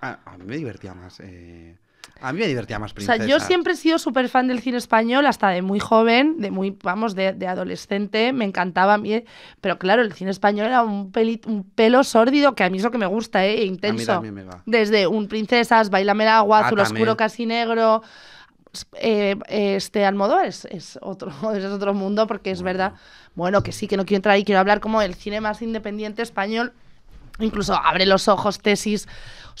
a, mí me divertía más. Eh, a mí me divertía más princesa. O sea, yo siempre he sido súper fan del cine español, hasta de muy joven, de muy, vamos, de, adolescente, me encantaba a Pero claro, el cine español era un, peli, un pelo sórdido, que a mí es lo que me gusta, ¿eh? E intenso. Desde un princesas, bailame el agua, ah, azul oscuro casi negro. Eh, este Almodóvar es, otro, es otro mundo, porque es verdad. Bueno, que sí, que no quiero entrar ahí, quiero hablar como el cine más independiente español. Incluso abre los ojos, tesis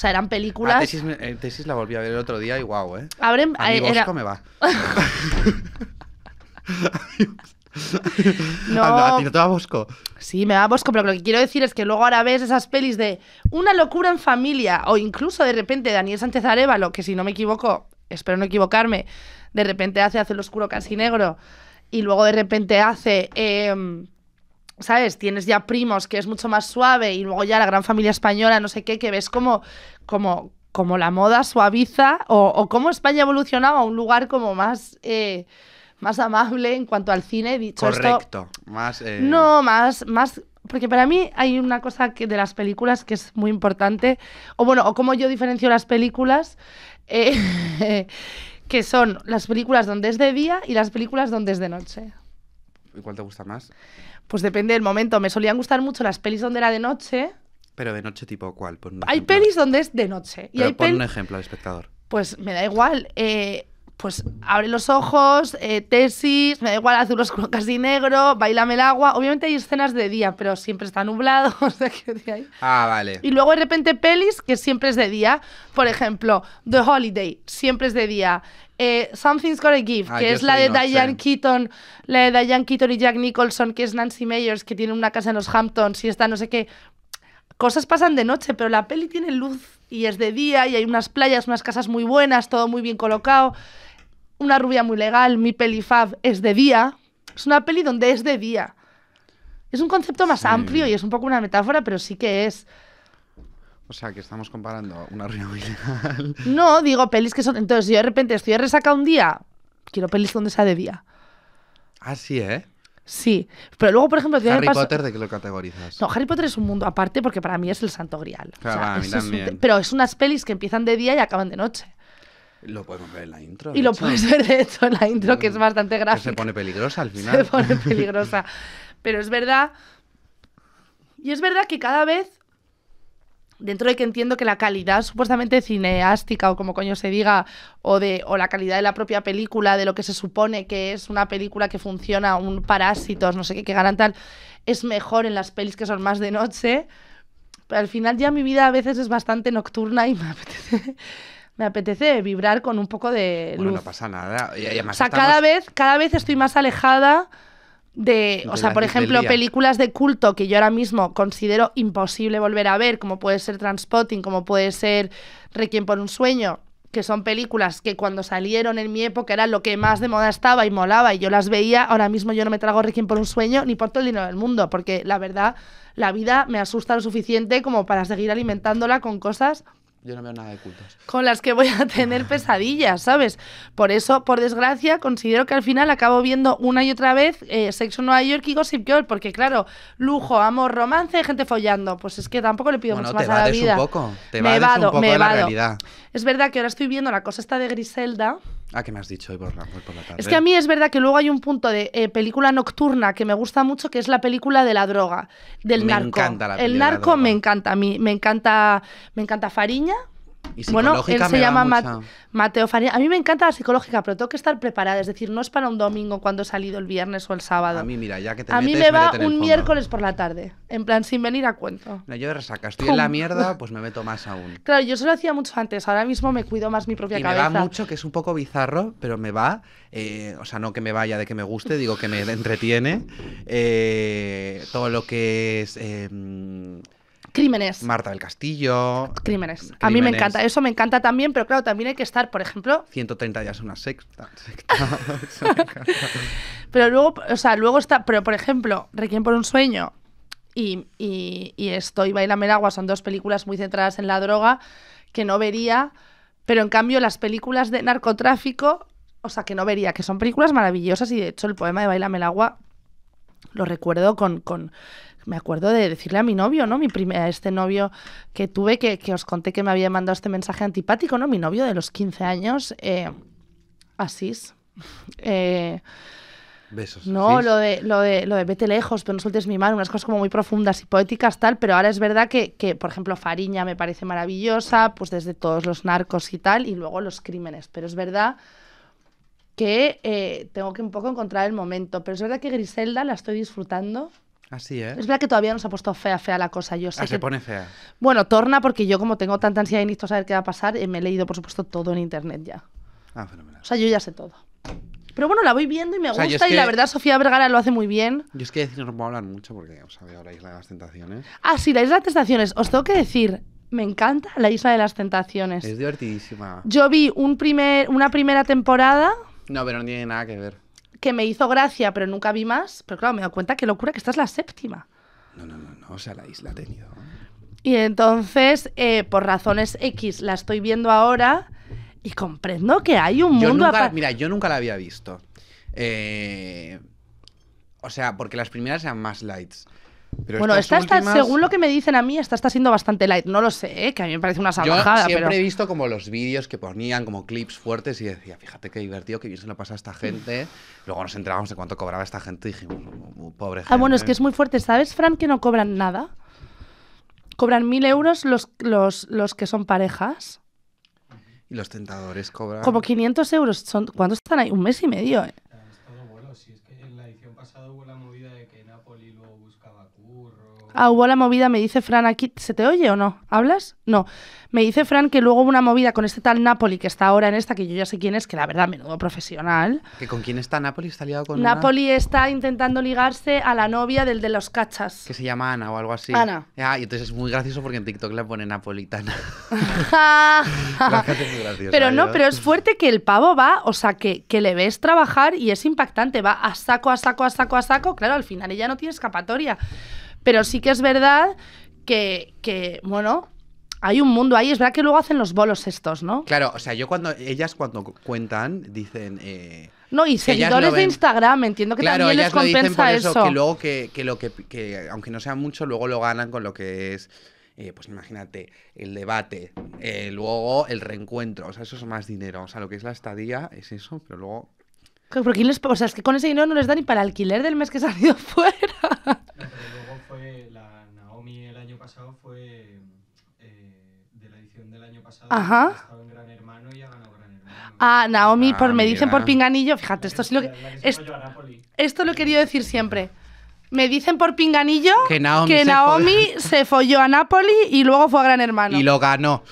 o sea, eran películas. Ah, eh, tesis, la volví a ver el otro día y wow, ¿eh? Abren, a eh, Bosco me va. no. A, no te va Bosco. Sí, me va Bosco, pero lo que quiero decir es que luego ahora ves esas pelis de una locura en familia o incluso de repente Daniel Sánchez Arevalo, que si no me equivoco, espero no equivocarme, de repente hace Hace el oscuro casi negro y luego de repente hace. Em, ¿sabes? Tienes ya primos que es mucho más suave y luego ya la gran familia española, no sé qué, que ves como, la moda suaviza o, cómo España evolucionaba a un lugar como más... Eh, más amable en cuanto al cine, dicho Correcto, eh, No, más, más... Porque para mí hay una cosa que de las películas que es muy importante, o bueno, o cómo yo diferencio las películas, eh, que son las películas donde es de día y las películas donde es de noche. ¿Y cuál te gusta más? Pues depende del momento. Me solían gustar mucho las pelis donde era de noche. Pero de noche tipo cuál? hay pelis donde es de noche. y hay pon un ejemplo al espectador. Pues me da igual. Eh, pues abre los ojos, eh, tesis, me da igual, azul oscuro casi negro, bailame el agua. Obviamente hay escenas de día, pero siempre está nublado. Ah, vale. Y luego de repente pelis que siempre es de día. Por ejemplo, The Holiday, siempre es de día eh, Something's Gotta Give, ah, que es la de Diane Keaton, la Diane Keaton y Jack Nicholson, que es Nancy Meyers, que tiene una casa en los Hamptons y está no sé qué. Cosas pasan de noche, pero la peli tiene luz y es de día y hay unas playas, unas casas muy buenas, todo muy bien colocado. Una rubia muy legal, mi peli fab es de día. Es una peli donde es de día. Es un concepto más amplio y es un poco una metáfora, pero sí que es o sea, que estamos comparando una reunión No, digo pelis que son. Entonces, yo de repente estoy resaca un día, quiero pelis donde sea de día. Ah, sí, ¿eh? Sí. Pero luego, por ejemplo, Harry Potter, ¿de qué lo categorizas? No, Harry Potter es un mundo aparte porque para mí es el santo grial. o sea, Pero es unas pelis que empiezan de día y acaban de noche. Lo podemos ver en la intro. Y lo puedes ver, de hecho, en la intro, que es mm. bastante gráfica. se pone peligrosa al final. Se pone peligrosa. Pero es verdad. Y es verdad que cada vez dentro de que entiendo que la calidad supuestamente cineástica o como coño se diga, o, de, o la calidad de la propia película, de lo que se supone que es una película que funciona, un parásitos, no sé qué, que garantan, es mejor en las pelis que son más de noche. Pero al final ya mi vida a veces es bastante nocturna y me apetece me apetece vibrar con un poco de luz. Bueno, no pasa nada. además o sea, cada, vez, cada vez estoy más alejada de, o sea, por ejemplo, películas de culto que yo ahora mismo considero imposible volver a ver, como puede ser Transpotting, como puede ser Requiem por un sueño, que son películas que cuando salieron en mi época era lo que más de moda estaba y molaba y yo las veía, ahora mismo yo no me trago Requiem por un sueño ni por todo el dinero del mundo, porque la verdad, la vida me asusta lo suficiente como para seguir alimentándola con cosas yo no veo nada de cultos. Con las que voy a tener pesadillas, ¿sabes? Por eso, por desgracia, considero que al final acabo viendo una y otra vez eh, Sexo Nueva York y Gossip Girl, porque claro, lujo, amor, romance, gente follando. Pues es que tampoco le pido mucho más a la vida. Un poco, te me vado, Es verdad que ahora estoy viendo la cosa esta de Griselda. Ah, ¿qué me has dicho hoy por la, tarde. Es que a mí es verdad que luego hay un punto de eh, película nocturna que me gusta mucho, que es la película de la droga, del me narco. Encanta la el narco me encanta a mí, me encanta, me encanta Fariña, bueno, él se llama Mateo Faría. A mí me encanta la psicológica, pero tengo que estar preparada. Es decir, no es para un domingo cuando he salido el viernes o el sábado. A mí, mira, ya que te A me va un miércoles por la tarde. En plan, sin venir a cuento. No, yo de resaca. Estoy en la mierda, pues me meto más aún. Claro, yo se lo hacía mucho antes. Ahora mismo me cuido más mi propia cabeza. Me va mucho, que es un poco bizarro, pero me va. Eh, o sea, no que me vaya de que me guste, digo que me entretiene. Eh, todo lo que es. Em, Crímenes. Marta del Castillo. Crímenes. A mí me encanta, eso me encanta también, pero claro, también hay que estar, por ejemplo... 130 días una sexta. pero luego, o sea, luego está, pero por ejemplo, Requiem por un sueño y, y, y esto, y Baila son dos películas muy centradas en la droga que no vería, pero en cambio las películas de narcotráfico, o sea, que no vería, que son películas maravillosas y de hecho el poema de Baila agua. lo recuerdo con me acuerdo de decirle a mi novio, ¿no? Mi primer, este novio que tuve, que, os conté que me había mandado este mensaje antipático, ¿no? Mi novio de los 15 años, eh, Asís. Eh, Besos. No, lo de, lo, de, vete lejos, pero no sueltes mi mano, unas cosas como muy profundas y poéticas, tal, pero ahora es verdad que, por ejemplo, Fariña me parece maravillosa, pues desde todos los narcos y tal, y luego los crímenes, pero es verdad que eh, tengo que un poco encontrar el momento, pero es verdad que Griselda la estoy disfrutando Así es. ¿eh? Es verdad que todavía nos ha puesto fea, fea la cosa. Yo sé ah, se pone fea. Bueno, torna porque yo como tengo tanta ansiedad y necesito saber qué va a pasar, eh, me he leído, por supuesto, todo en internet ya. Ah, fenomenal. O sea, yo ya sé todo. Pero bueno, la voy viendo y me gusta y, la verdad Sofía Vergara lo hace muy bien. Yo es que decir, no puedo hablar mucho porque, o sea, veo la Isla de las Tentaciones. Ah, sí, la Isla de las Tentaciones. Os tengo que decir, me encanta la Isla de las Tentaciones. Es divertidísima. Yo vi un primer, una primera temporada. No, pero no tiene nada que ver que me hizo gracia, pero nunca vi más. Pero claro, me he dado cuenta, que locura, que esta es la séptima. No, no, no, no, o sea, la isla ha tenido. Y entonces, eh, por razones X, la estoy viendo ahora y comprendo que hay un mundo... Nunca, mira, yo nunca la había visto. Eh, o sea, porque las primeras eran más lights bueno, esta está, según lo que me dicen a mí, esta está siendo bastante light. No lo sé, ¿eh? que a mí me parece una salvajada. Yo siempre he visto como los vídeos que ponían, como clips fuertes, y decía, fíjate qué divertido, que bien se lo pasa a esta gente. Luego nos enterábamos de cuánto cobraba esta gente y dijimos, oh, oh, oh, pobre gente. Ah, bueno, es que es muy fuerte. ¿Sabes, Fran, que no cobran nada? Cobran mil euros los, los, los que son parejas. Y los tentadores cobran. Como 500 euros. Son, ¿Cuántos están ahí? Un mes y medio, ¿eh? Ah, hubo la movida, me dice Fran aquí. ¿Se te oye o no? ¿Hablas? No. Me dice Fran que luego hubo una movida con este tal Napoli que está ahora en esta, que yo ya sé quién es, que la verdad, menudo profesional. ¿Que ¿Con quién está Napoli? ¿Está liado con Napoli está intentando ligarse a la novia del de los cachas. Que se llama Ana o algo así. Ana. Ah, y entonces es muy gracioso porque en TikTok le pone napolitana. pero no, ¿eh? pero es fuerte que el pavo va, o sea, que, que le ves trabajar y es impactante. Va a saco, a saco, a saco, a saco. Claro, al final ella no tiene escapatoria. Pero sí que es verdad que, bueno, hay un mundo ahí. Es verdad que luego hacen los bolos estos, ¿no? Claro, o sea, yo cuando ellas cuando cuentan dicen... Eh, no, y seguidores de Instagram, entiendo que también les compensa dicen por eso, Que luego que, lo que, que, aunque no sea mucho, luego lo ganan con lo que es... Eh, pues imagínate, el debate, eh, luego el reencuentro, o sea, eso es más dinero, o sea, lo que es la estadía es eso, pero luego... O sea, es que con ese dinero no les da ni para alquiler del mes que se han ido fuera la Naomi el año pasado, fue eh, de la edición del año pasado. Ajá. estado en Gran Hermano y ha ganado Gran Hermano. Ah, Naomi, por, ah, me dicen por pinganillo, fíjate, esto es lo que... Esto, lo he querido decir siempre. Me dicen por pinganillo que Naomi, se, folló. se a Napoli y luego fue a Gran Hermano. Y lo ganó.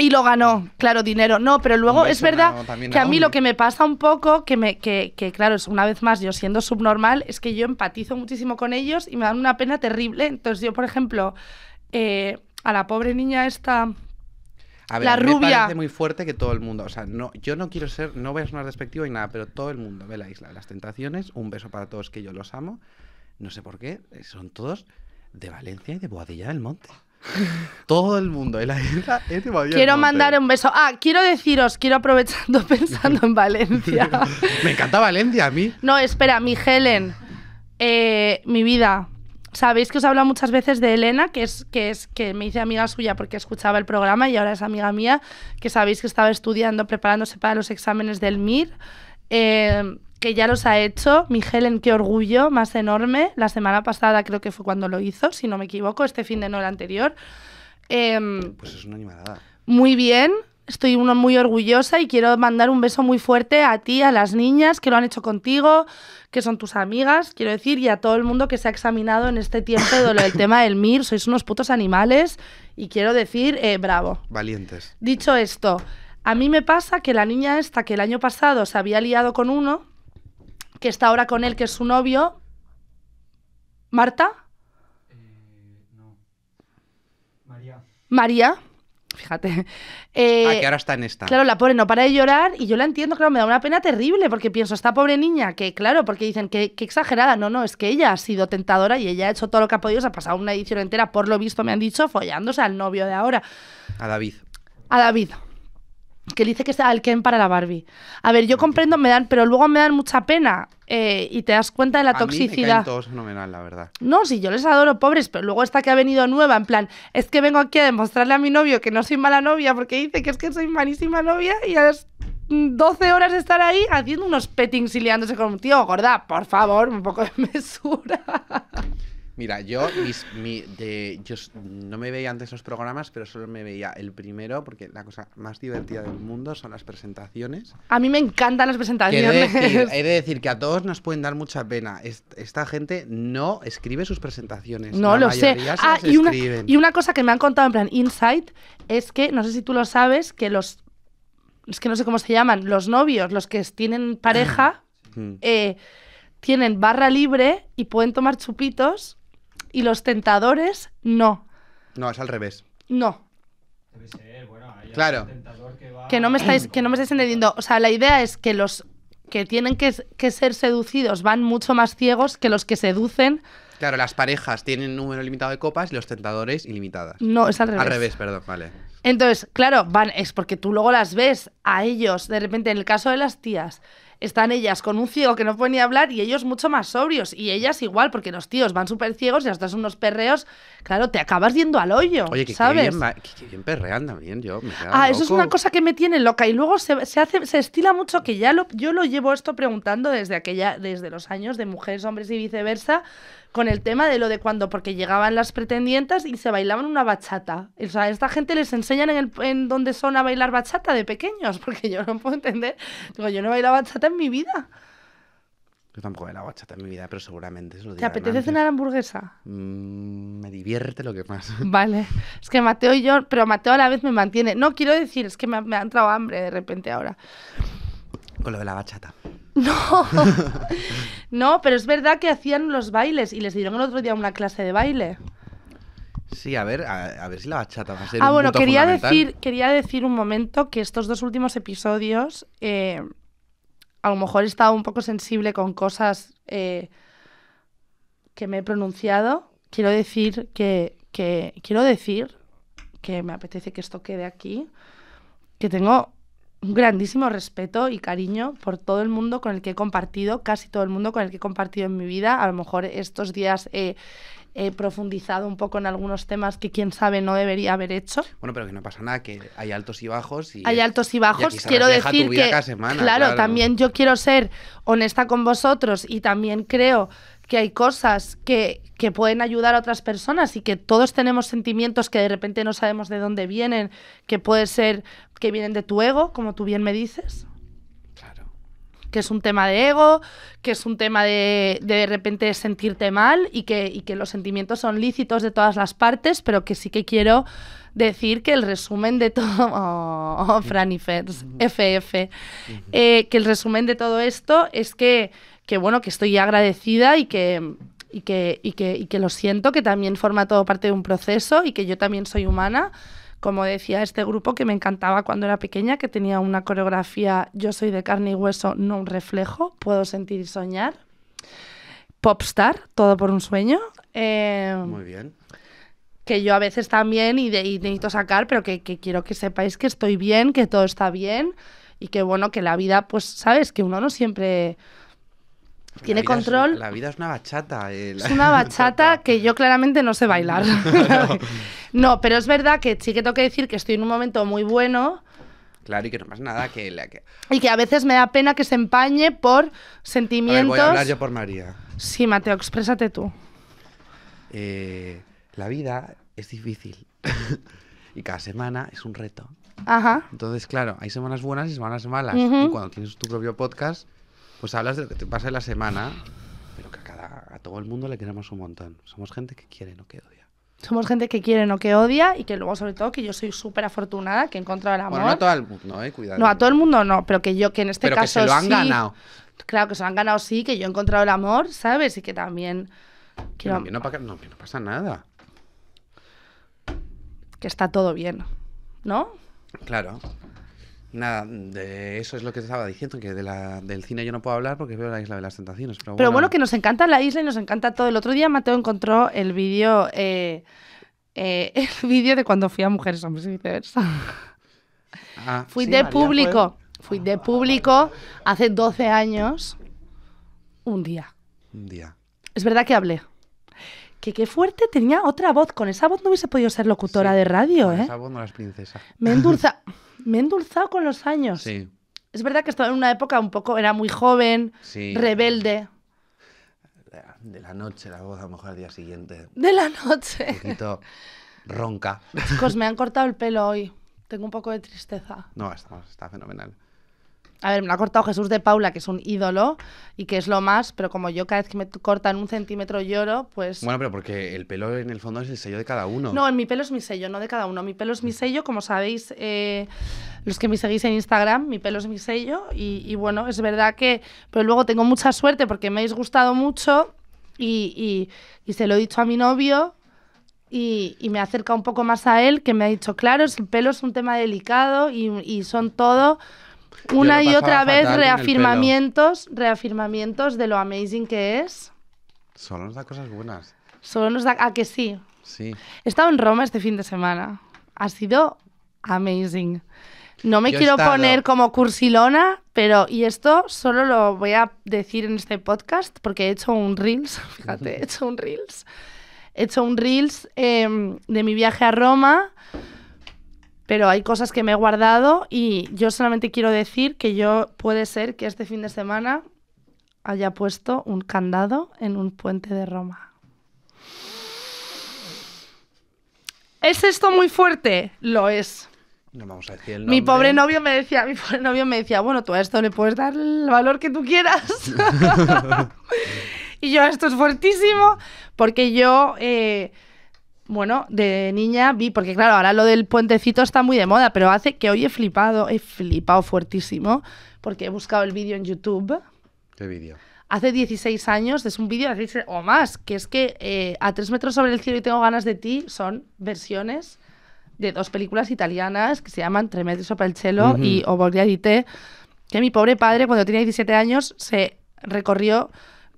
Y lo ganó, claro, dinero. No, pero luego es verdad que a mí lo que me pasa un poco, que, me, que, claro, es una vez más yo siendo subnormal, es que yo empatizo muchísimo con ellos y me dan una pena terrible. Entonces yo, por ejemplo, eh, a la pobre niña esta... A ver, rubia. Me parece muy fuerte que todo el mundo, o sea, no, yo no quiero ser, no voy a sonar despectivo y nada, pero todo el mundo ve la isla las tentaciones, un beso para todos que yo los amo, no sé por qué, son todos de Valencia y de Boadilla del Monte. Todo el mundo. En la Quiero mandar un beso. Ah, quiero deciros, quiero aprovechando pensando en Valencia. Me encanta Valencia a mí. No, espera, mi Helen. Eh, mi vida. Sabéis que os he hablado muchas veces de Elena, que es, que es que me hice amiga suya porque escuchaba el programa y ahora es amiga mía, que sabéis que estaba estudiando, preparándose para los exámenes del MIR. Eh, que ya los ha hecho. ...Miguel en qué orgullo más enorme. La semana pasada creo que fue cuando lo hizo, si no me equivoco, este fin de no anterior. Em, pues es una animalada. Muy bien, estoy uno muy orgullosa y quiero mandar un beso muy fuerte a ti, a las niñas que lo han hecho contigo, que son tus amigas, quiero decir, y a todo el mundo que se ha examinado en este tiempo de lo del tema del MIR. Sois unos putos animales y quiero decir, eh, bravo. Valientes. Dicho esto, a mí me pasa que la niña esta que el año pasado se había liado con uno, que está ahora con él, que es su novio. ¿Marta? Eh, María. María. Fíjate. ah, que eh, ahora está en esta. Claro, la pobre no para de llorar y yo la entiendo, claro, me da una pena terrible porque pienso, esta pobre niña, que claro, porque dicen que, que exagerada, no, no, es que ella ha sido tentadora y ella ha hecho todo lo que ha podido, se ha pasado una edición entera, por lo visto me han dicho, follándose al novio de ahora. A David. A David que dice que está el Ken para la Barbie. A ver, yo comprendo, me dan, pero luego me dan mucha pena eh, y te das cuenta de la toxicidad. Mí me caen todos fenomenal, la verdad. No, sí, yo les adoro, pobres, pero luego esta que ha venido nueva, en plan, es que vengo aquí a demostrarle a mi novio que no soy mala novia porque dice que es que soy malísima novia y a las 12 mm, horas de estar ahí haciendo unos pettings y liándose con un tío gorda, por favor, un poco de mesura. Mira, yo, mi, de, yo no me veía antes esos programas, pero solo me veía el primero, porque la cosa más divertida del mundo son las presentaciones. A mí me encantan las presentaciones. He de decir, que a todos nos pueden dar mucha pena. Esta gente no escribe sus presentaciones. No, lo sé. Ah, y, una, cosa que me han contado en plan Insight es que, no sé si tú lo sabes, que los. Es que no sé cómo se llaman, los novios, los que tienen pareja, eh, tienen barra libre y pueden tomar chupitos y los tentadores no. No, es al revés. No. bueno, hay claro. tentador que va... no me estáis, que no me estáis entendiendo. O sea, la idea es que los que tienen que, que ser seducidos van mucho más ciegos que los que seducen. Claro, las parejas tienen un número limitado de copas y los tentadores ilimitadas. No, es al revés. Al revés, perdón, vale. Entonces, claro, van, es porque tú luego las ves a ellos, de repente, en el caso de las tías, están ellas con un ciego que no puede ni hablar y ellos mucho más sobrios. Y ellas igual, porque los tíos van súper ciegos y hasta son unos perreos. Claro, te acabas yendo al hoyo. ¿sabes? bien, perrean también, yo. Me ah, eso es una cosa que me tiene loca. Y luego se, hace, se estila mucho que ya lo, yo lo llevo esto preguntando desde aquella, desde los años de mujeres, hombres y viceversa con el tema de lo de cuando, porque llegaban las pretendientas y se bailaban una bachata. O sea, a esta gente les enseñan en, el, en donde son a bailar bachata de pequeños, porque yo no puedo entender. Digo, yo no he bailado bachata en mi vida. Yo tampoco he bailado bachata en mi vida, pero seguramente lo ¿Te apetece cenar hamburguesa? Mm, me divierte lo que más. Vale. Es que Mateo y yo, pero Mateo a la vez me mantiene. No, quiero decir, es que me, me ha entrado hambre de repente ahora. Con lo de la bachata. No, no, pero es verdad que hacían los bailes y les dieron el otro día una clase de baile. Sí, a ver, a, ver si la bachata va a ser. Ah, bueno, quería decir, quería decir un momento que estos dos últimos episodios, eh, a lo mejor he estado un poco sensible con cosas eh, que me he pronunciado. Quiero decir que, que quiero decir que me apetece que esto quede aquí, que tengo un grandísimo respeto y cariño por todo el mundo con el que he compartido, casi todo el mundo con el que he compartido en mi vida. A lo mejor estos días he, profundizado un poco en algunos temas que quién sabe no debería haber hecho. Bueno, pero que no pasa nada, que hay altos y bajos. Y hay altos y bajos. quiero decir que, claro, también yo quiero ser honesta con vosotros y también creo que hay cosas que, pueden ayudar a otras personas y que todos tenemos sentimientos que de repente no sabemos de dónde vienen, que puede ser que vienen de tu ego, como tú bien me dices. Claro. Que es un tema de ego, que es un tema de de, repente sentirte mal y que, que los sentimientos son lícitos de todas las partes, pero que sí que quiero decir que el resumen de todo. Oh, oh FF. Eh, que el resumen de todo esto es que que bueno, que estoy agradecida y que, que, que, lo siento, que también forma todo parte de un proceso y que yo también soy humana como decía este grupo que me encantaba cuando era pequeña, que tenía una coreografía Yo soy de carne y hueso, no un reflejo, puedo sentir y soñar. Popstar, todo por un sueño. Em, Muy bien. Que yo a veces también y, necesito sacar, pero que, que, quiero que sepáis que estoy bien, que todo está bien y que bueno, que la vida, pues sabes, que uno no siempre tiene control. la vida es una bachata. Eh, es una bachata que yo claramente no sé bailar. no. pero es verdad que sí que tengo que decir que estoy en un momento muy bueno. Claro, y que no más nada que, la Y que a veces me da pena que se empañe por sentimientos... voy a yo por María. Sí, Mateo, exprésate tú. Eh, la vida es difícil. y cada semana es un reto. Ajá. Entonces, claro, hay semanas buenas y semanas malas. Y cuando tienes tu propio podcast pues hablas de lo que te pasa la semana, pero que a, cada, a todo el mundo le queremos un montón. Somos gente que quiere, no que odia. Somos gente que quiere, no que odia, y que luego, sobre todo, que yo soy súper afortunada, que he encontrado el amor. Bueno, no a todo el mundo, eh, cuidado. No, a todo el mundo no, pero que yo, que en este pero caso. Que se lo han ganado. Claro, que se lo han ganado sí, que yo he encontrado el amor, ¿sabes? Y que también. Que no, que no pasa nada. Que está todo bien, ¿no? Claro. Nada, de eso es lo que te estaba diciendo, que del cine yo no puedo hablar porque veo la Isla de las Tentaciones. Pero, bueno. que nos encanta la isla y nos encanta todo. El otro día Mateo encontró el vídeo eh, eh, el vídeo de cuando fui a Mujeres, Hombres y Viceversa. Ah, fui de público, pues. fui de público hace 12 años, un día. Un día. Es verdad que hablé que qué fuerte tenía otra voz. Con esa voz no hubiese podido ser locutora de radio, ¿eh? Esa voz no las princesa. Me endulza. me he endulzado con los años. Sí. Es verdad que estaba en una época un poco, era muy joven, rebelde. De la noche, la voz a lo mejor al día siguiente. De la noche. Un poquito ronca. Chicos, me han cortado el pelo hoy. Tengo un poco de tristeza. No, está fenomenal. A ver, me ha cortado Jesús de Paula, que es un ídolo y que es lo más, pero como yo cada vez que me cortan un centímetro lloro, pues... Bueno, pero porque el pelo en el fondo es el sello de cada uno. No, en mi pelo es mi sello, no de cada uno. Mi pelo es mi sello, como sabéis eh, los que me seguís en Instagram, mi pelo es mi sello y, bueno, es verdad que... Pero luego tengo mucha suerte porque me ha gustado mucho y, se lo he dicho a mi novio, y, y, me acerca un poco más a él, que me ha dicho, claro, el pelo es un tema delicado y, y son todo una y otra vez reafirmamientos, reafirmamientos de lo amazing que es. Solo nos da cosas buenas. Solo nos da... ¿A que sí? Sí. He estado en Roma este fin de semana. Ha sido amazing. No me quiero poner como cursilona, pero y esto solo lo voy a decir en este podcast porque he hecho un reels, fíjate, he hecho un reels, he hecho un reels em, de mi viaje a Roma pero hay cosas que me he guardado y yo solamente quiero decir que yo puede ser que este fin de semana haya puesto un candado en un puente de Roma. ¿Es esto muy fuerte? Lo es. No vamos a decir mi pobre novio me decía, mi pobre novio me decía, bueno, tú a esto le puedes dar el valor que tú quieras. y yo, esto es fuertísimo, porque yo eh, bueno, de niña vi, porque claro, ahora lo del puentecito está muy de moda, pero hace que hoy he flipado, he flipado fuertísimo, porque he buscado el vídeo en YouTube. ¿Qué vídeo? Hace 16 años, es un vídeo o más, que es que eh, A tres metros sobre el cielo y tengo ganas de ti son versiones de dos películas italianas que se llaman Tre metri y O que mi pobre padre cuando tenía 17 años se recorrió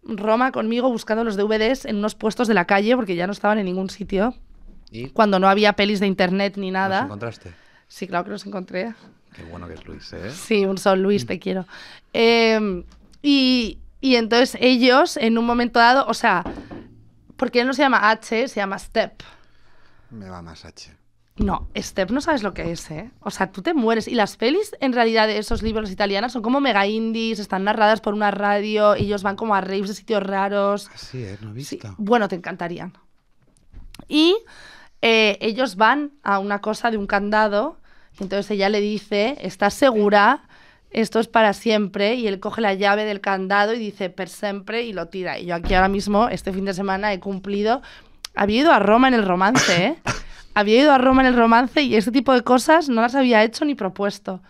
Roma conmigo buscando los DVDs en unos puestos de la calle porque ya no estaban en ningún sitio. ¿Y? Cuando no había pelis de internet ni nada. ¿Los encontraste? Sí, claro que los encontré. Qué bueno que es Luis, ¿eh? Sí, un sol Luis, te quiero. Em, y, y entonces ellos, en un momento dado, o sea, porque él no se llama H, se llama Step. Me va más H. No, Steph, no sabes lo que es, ¿eh? O sea, tú te mueres. Y las pelis, en realidad, de esos libros italianos son como mega indies, están narradas por una radio, ellos van como a raves de sitios raros. Así es, ¿eh? no he visto. Bueno, te encantarían. Y eh, ellos van a una cosa de un candado, y entonces ella le dice, ¿estás segura? Esto es para siempre, y él coge la llave del candado y dice, per siempre, y lo tira. Y yo aquí ahora mismo, este fin de semana, he cumplido. Había ido a Roma en el romance, ¿eh? había ido a Roma en el romance y este tipo de cosas no las había hecho ni propuesto.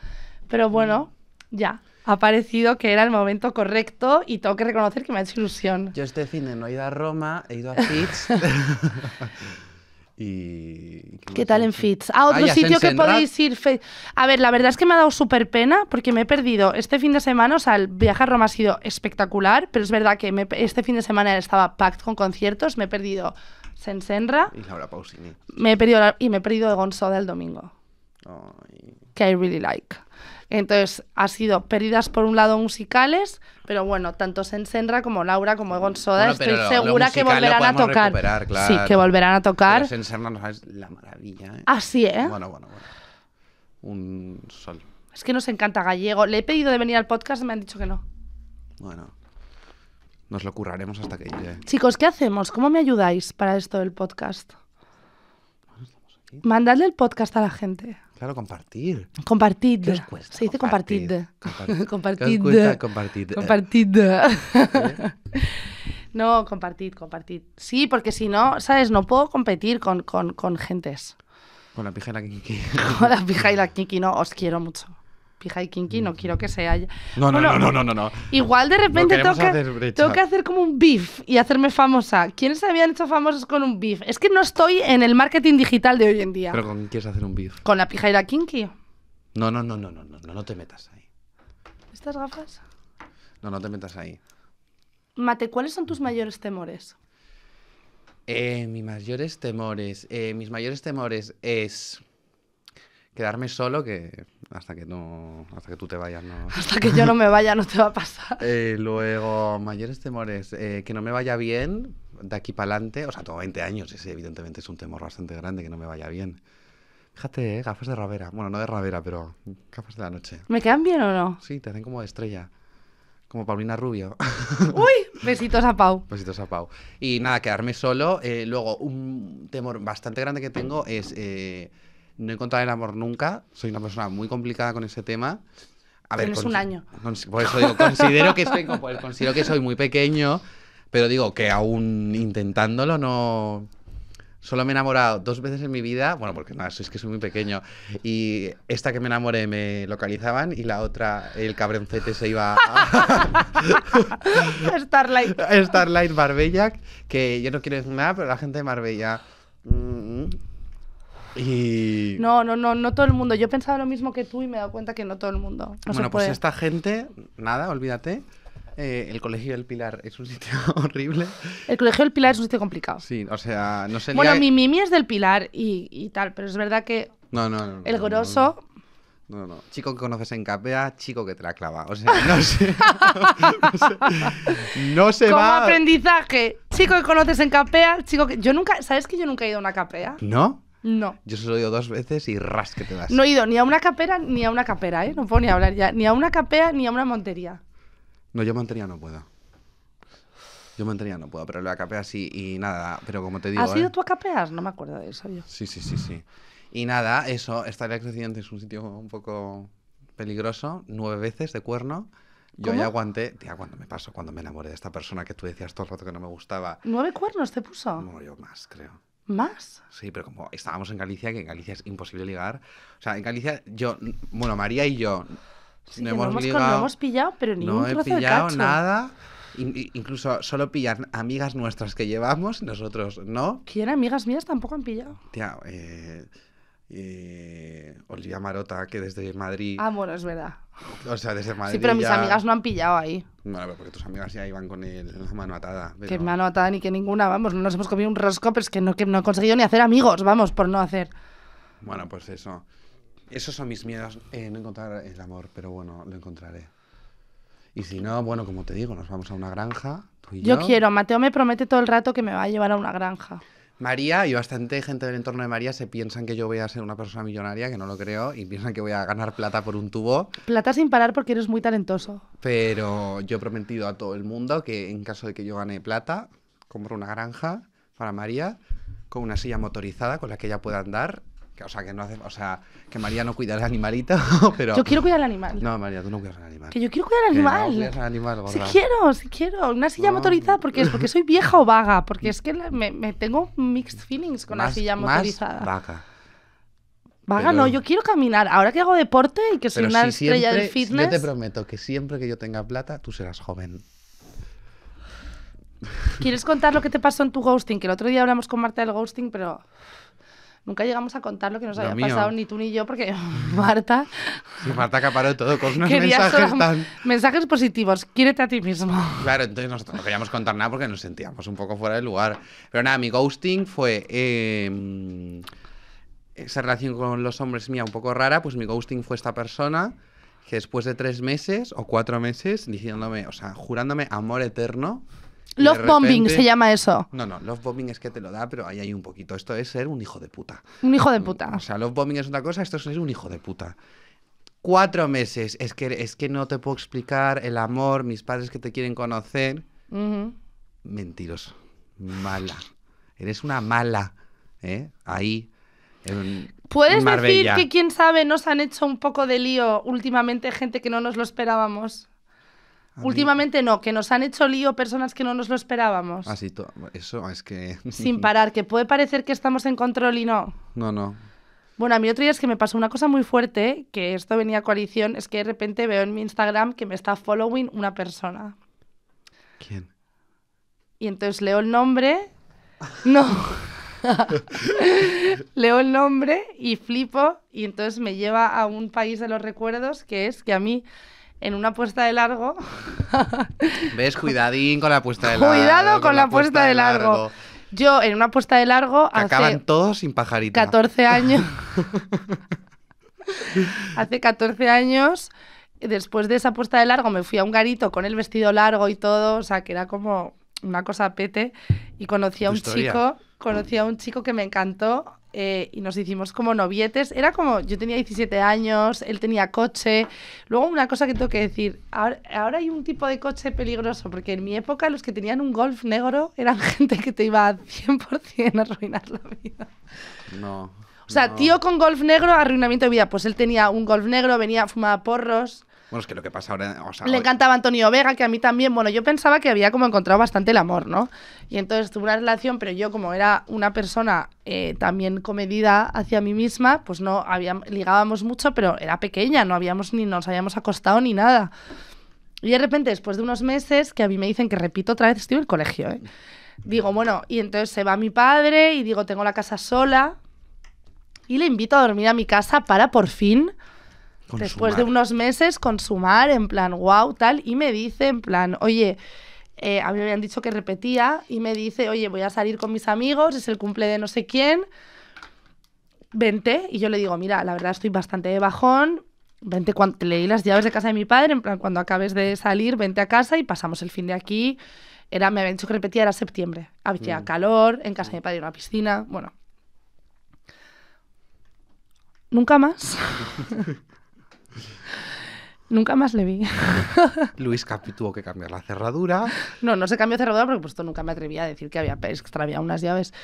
Pero bueno, mm. ya. Ha parecido que era el momento correcto y tengo que reconocer que me ha hecho ilusión. Yo este fin de no he ido a Roma, he ido a Fitz. ¿Qué, tal en Fitz? ¿A ah, otro ah, sitio que podéis ir. A ver, la verdad es que me ha dado súper pena porque me he perdido este fin de semana. O sea, el viaje a Roma ha sido espectacular, pero es verdad que este fin de semana estaba packed con conciertos. Me he perdido Sensenra. Y Laura Pausini. Me he y me he perdido de Gonzoda el domingo. Que I really like. Entonces, ha sido pérdidas por un lado musicales, pero bueno, tanto Sensenra como Laura como Egon Soda, estoy segura que volverán a tocar. Sí, que volverán a tocar. Sensenra no es la maravilla. ¿eh? Así, ¿eh? Bueno, bueno, bueno. Un sol. Es que nos encanta gallego. Le he pedido de venir al podcast y me han dicho que no. Bueno nos lo curraremos hasta que llegue. Chicos, ¿qué hacemos? ¿Cómo me ayudáis para esto del podcast? mandarle el podcast a la gente. Claro, compartir. Compartid. después Se dice compartid. Compartid. Compartid. ¿Eh? No, compartid, compartid. Sí, porque si no, ¿sabes? No puedo competir con, con gentes. Con la pija y la kiki. Con la pija y la kiki, no, os quiero mucho pija y kinky, no quiero que sea. No, no, no, no, no, no, Igual de repente tengo toca, hacer como un beef y hacerme famosa. ¿Quiénes se habían hecho famosos con un beef? Es que no estoy en el marketing digital de hoy en día. ¿Pero con quién quieres hacer un beef? Con la pija y la kinky. No, no, no, no, no, no, no te metas ahí. ¿Estas gafas? No, no te metas ahí. Mate, ¿cuáles son tus mayores temores? Eh, mis mayores temores. Eh, mis mayores temores es quedarme solo, que hasta que no, hasta que tú te vayas, no. Hasta que yo no me vaya, no te va a pasar. Eh, luego, mayores temores, eh, que no me vaya bien de aquí para adelante, o sea, tengo 20 años, ese evidentemente es un temor bastante grande que no me vaya bien. Fíjate, eh, gafas de ravera. Bueno, no de ravera, pero gafas de la noche. ¿Me quedan bien o no? Sí, te hacen como estrella. Como Paulina Rubio. ¡Uy! Besitos a Pau. Besitos a Pau. Y nada, quedarme solo. luego, un temor bastante grande que tengo es no he encontrado el amor nunca. Soy una persona muy complicada con ese tema. A Tienes un año. Por eso digo, considero que, soy, pues, considero que soy muy pequeño, pero digo que aún intentándolo no... Solo me he enamorado dos veces en mi vida, bueno, porque nada, es que soy muy pequeño. Y esta que me enamoré me localizaban y la otra, el cabroncete se iba a... Starlight. Starlight Marbella, que yo no quiero decir nada, pero la gente de Marbella... Mm, no, no, no, no todo el mundo. Yo pensaba lo mismo que tú y me he dado cuenta que no todo el mundo. bueno, pues esta gente, nada, olvídate. Eh, el Colegio del Pilar es un sitio horrible. El Colegio del Pilar es un sitio complicado. Sí, o sea, no sé. Bueno, mi mimi es del Pilar y, tal, pero es verdad que. No, no, no. El grosso. No, no. Chico que conoces en capea, chico que te la clava. O sea, no sé. No, sé, se Como aprendizaje. Chico que conoces en capea, chico que. Yo nunca. ¿Sabes que yo nunca he ido a una capea? ¿No? No. Yo solo he ido dos veces y ras que te das. No he ido ni a una capera ni a una capera, ¿eh? No puedo ni hablar ya. Ni a una capea ni a una montería. No, yo montería no puedo. Yo montería no puedo, pero la capea sí y nada. Pero como te digo. ¿Has ido eh, tú a capeas? No me acuerdo de eso yo. Sí, sí, sí, sí. Y nada, eso. estaría creciendo en un sitio un poco peligroso. Nueve veces de cuerno. Yo ya aguanté, tía, cuando me pasó, cuando me enamoré de esta persona que tú decías todo el rato que no me gustaba. ¿Nueve cuernos te puso? No, yo más, creo. ¿Más? Sí, pero como estábamos en Galicia, que en Galicia es imposible ligar. O sea, en Galicia yo, bueno, María y yo no, hemos pillado, pero ni un trozo he pillado nada. Incluso solo pillan amigas nuestras que llevamos, nosotros no. ¿Quién? amigas mías tampoco han pillado. Tía, eh, eh, Olivia Marota, que desde Madrid. Ah, bueno, es verdad. O sea, desde Madrid. Sí, pero mis amigas no han pillado ahí. Bueno, pero porque tus amigas ya iban con el, la mano atada. Que mano atada ni que ninguna, vamos, no nos hemos comido un rosco, pero es que no, que no he conseguido ni hacer amigos, vamos, por no hacer. Bueno, pues eso. Esos son mis miedos, en eh, no encontrar el amor, pero bueno, lo encontraré. Y si no, bueno, como te digo, nos vamos a una granja. Tú y yo, yo quiero, Mateo me promete todo el rato que me va a llevar a una granja. María y bastante gente del entorno de María se piensan que yo voy a ser una persona millonaria, que no lo creo, y piensan que voy a ganar plata por un tubo. Plata sin parar porque eres muy talentoso. Pero yo he prometido a todo el mundo que en caso de que yo gane plata, compro una granja para María con una silla motorizada con la que ella pueda andar o sea, que no hace, o sea, que María no cuida al animalito, pero... Yo quiero cuidar al animal. No, María, tú no cuidas al animal. Que yo quiero cuidar al animal. Que quiero, sí quiero. Una silla motorizada porque es porque soy vieja o vaga, porque es que me, tengo mixed feelings con la silla motorizada. Más vaga. Vaga, no, yo quiero caminar. Ahora que hago deporte y que soy una estrella del fitness. Yo te prometo que siempre que yo tenga plata, tú serás joven. ¿Quieres contar lo que te pasó en tu ghosting? Que el otro día hablamos con Marta del ghosting, pero. Nunca llegamos a contar lo que nos había pasado ni tú ni yo, porque Marta. Sí, Marta acaparó todo con unos mensajes tan... Mensajes positivos, quiérete a ti mismo. Claro, entonces nosotros no queríamos contar nada porque nos sentíamos un poco fuera de lugar. Pero nada, mi ghosting fue. Em, esa relación con los hombres mía un poco rara, pues mi ghosting fue esta persona que después de tres meses o cuatro meses diciéndome, o sea, jurándome amor eterno Love bombing se llama eso. No, no, love bombing es que te lo da, pero ahí hay un poquito. Esto es ser un hijo de puta. Un hijo de puta. O sea, love bombing es una cosa, esto es ser un hijo de puta. Cuatro meses, es que, es que no te puedo explicar el amor, mis padres que te quieren conocer. Uh Mala. Eres una mala. ¿eh? Ahí. ¿Puedes decir que quién sabe nos han hecho un poco de lío últimamente gente que no nos lo esperábamos? Últimamente no, que nos han hecho lío personas que no nos lo esperábamos. Así, ah, todo, eso es que... Sin parar, que puede parecer que estamos en control y no. No, no. Bueno, a mí otro día es que me pasó una cosa muy fuerte, que esto venía a coalición, es que de repente veo en mi Instagram que me está following una persona. ¿Quién? Y entonces leo el nombre. No. leo el nombre y flipo y entonces me lleva a un país de los recuerdos que es que a mí en una puesta de largo. ¿Ves? Cuidadín con la puesta de largo. Cuidado con, la, puesta, de largo. Yo en una puesta de largo. acaban todos sin pajarita. 14 años. hace 14 años. Después de esa puesta de largo me fui a un garito con el vestido largo y todo, o sea que era como una cosa pete y conocí un chico, conocí a un chico que me encantó, eh, y nos hicimos como novietes. Era como, yo tenía 17 años, él tenía coche. Luego una cosa que tengo que decir, ahora, hay un tipo de coche peligroso, porque en mi época los que tenían un golf negro eran gente que te iba 100% a arruinar la vida. No. O sea, tío con golf negro, arruinamiento de vida. Pues él tenía un golf negro, venía, fumaba porros. Bueno, es que lo que pasa ahora. Le encantaba Antonio Vega, que a mí también. Bueno, yo pensaba que había como encontrado bastante el amor, ¿no? Y entonces tuve una relación, pero yo, como era una persona eh, también comedida hacia mí misma, pues no había, ligábamos mucho, pero era pequeña, no habíamos ni nos habíamos acostado ni nada. Y de repente, después de unos meses, que a mí me dicen que repito otra vez, estoy en el colegio, ¿eh? Digo, bueno, y entonces se va mi padre y digo, tengo la casa sola. Y le invito a dormir a mi casa para por fin Después de unos meses, consumar, en plan, wow, tal. Y me dice, en plan, oye, eh, a mí me habían dicho que repetía. Y me dice, oye, voy a salir con mis amigos, es el cumple de no sé quién. Vente. Y yo le digo, mira, la verdad estoy bastante de bajón. Vente cuando leí las llaves de casa de mi padre, en plan, cuando acabes de salir, vente a casa y pasamos el fin de aquí. Era, me habían dicho que repetía, era septiembre. Había mm. calor, en casa de mi padre una piscina. Bueno. Nunca más. Nunca más le vi. Luis Capi tuvo que cambiar la cerradura. No, no se cambió cerradura porque pues nunca me atrevía a decir que había extraviado unas llaves.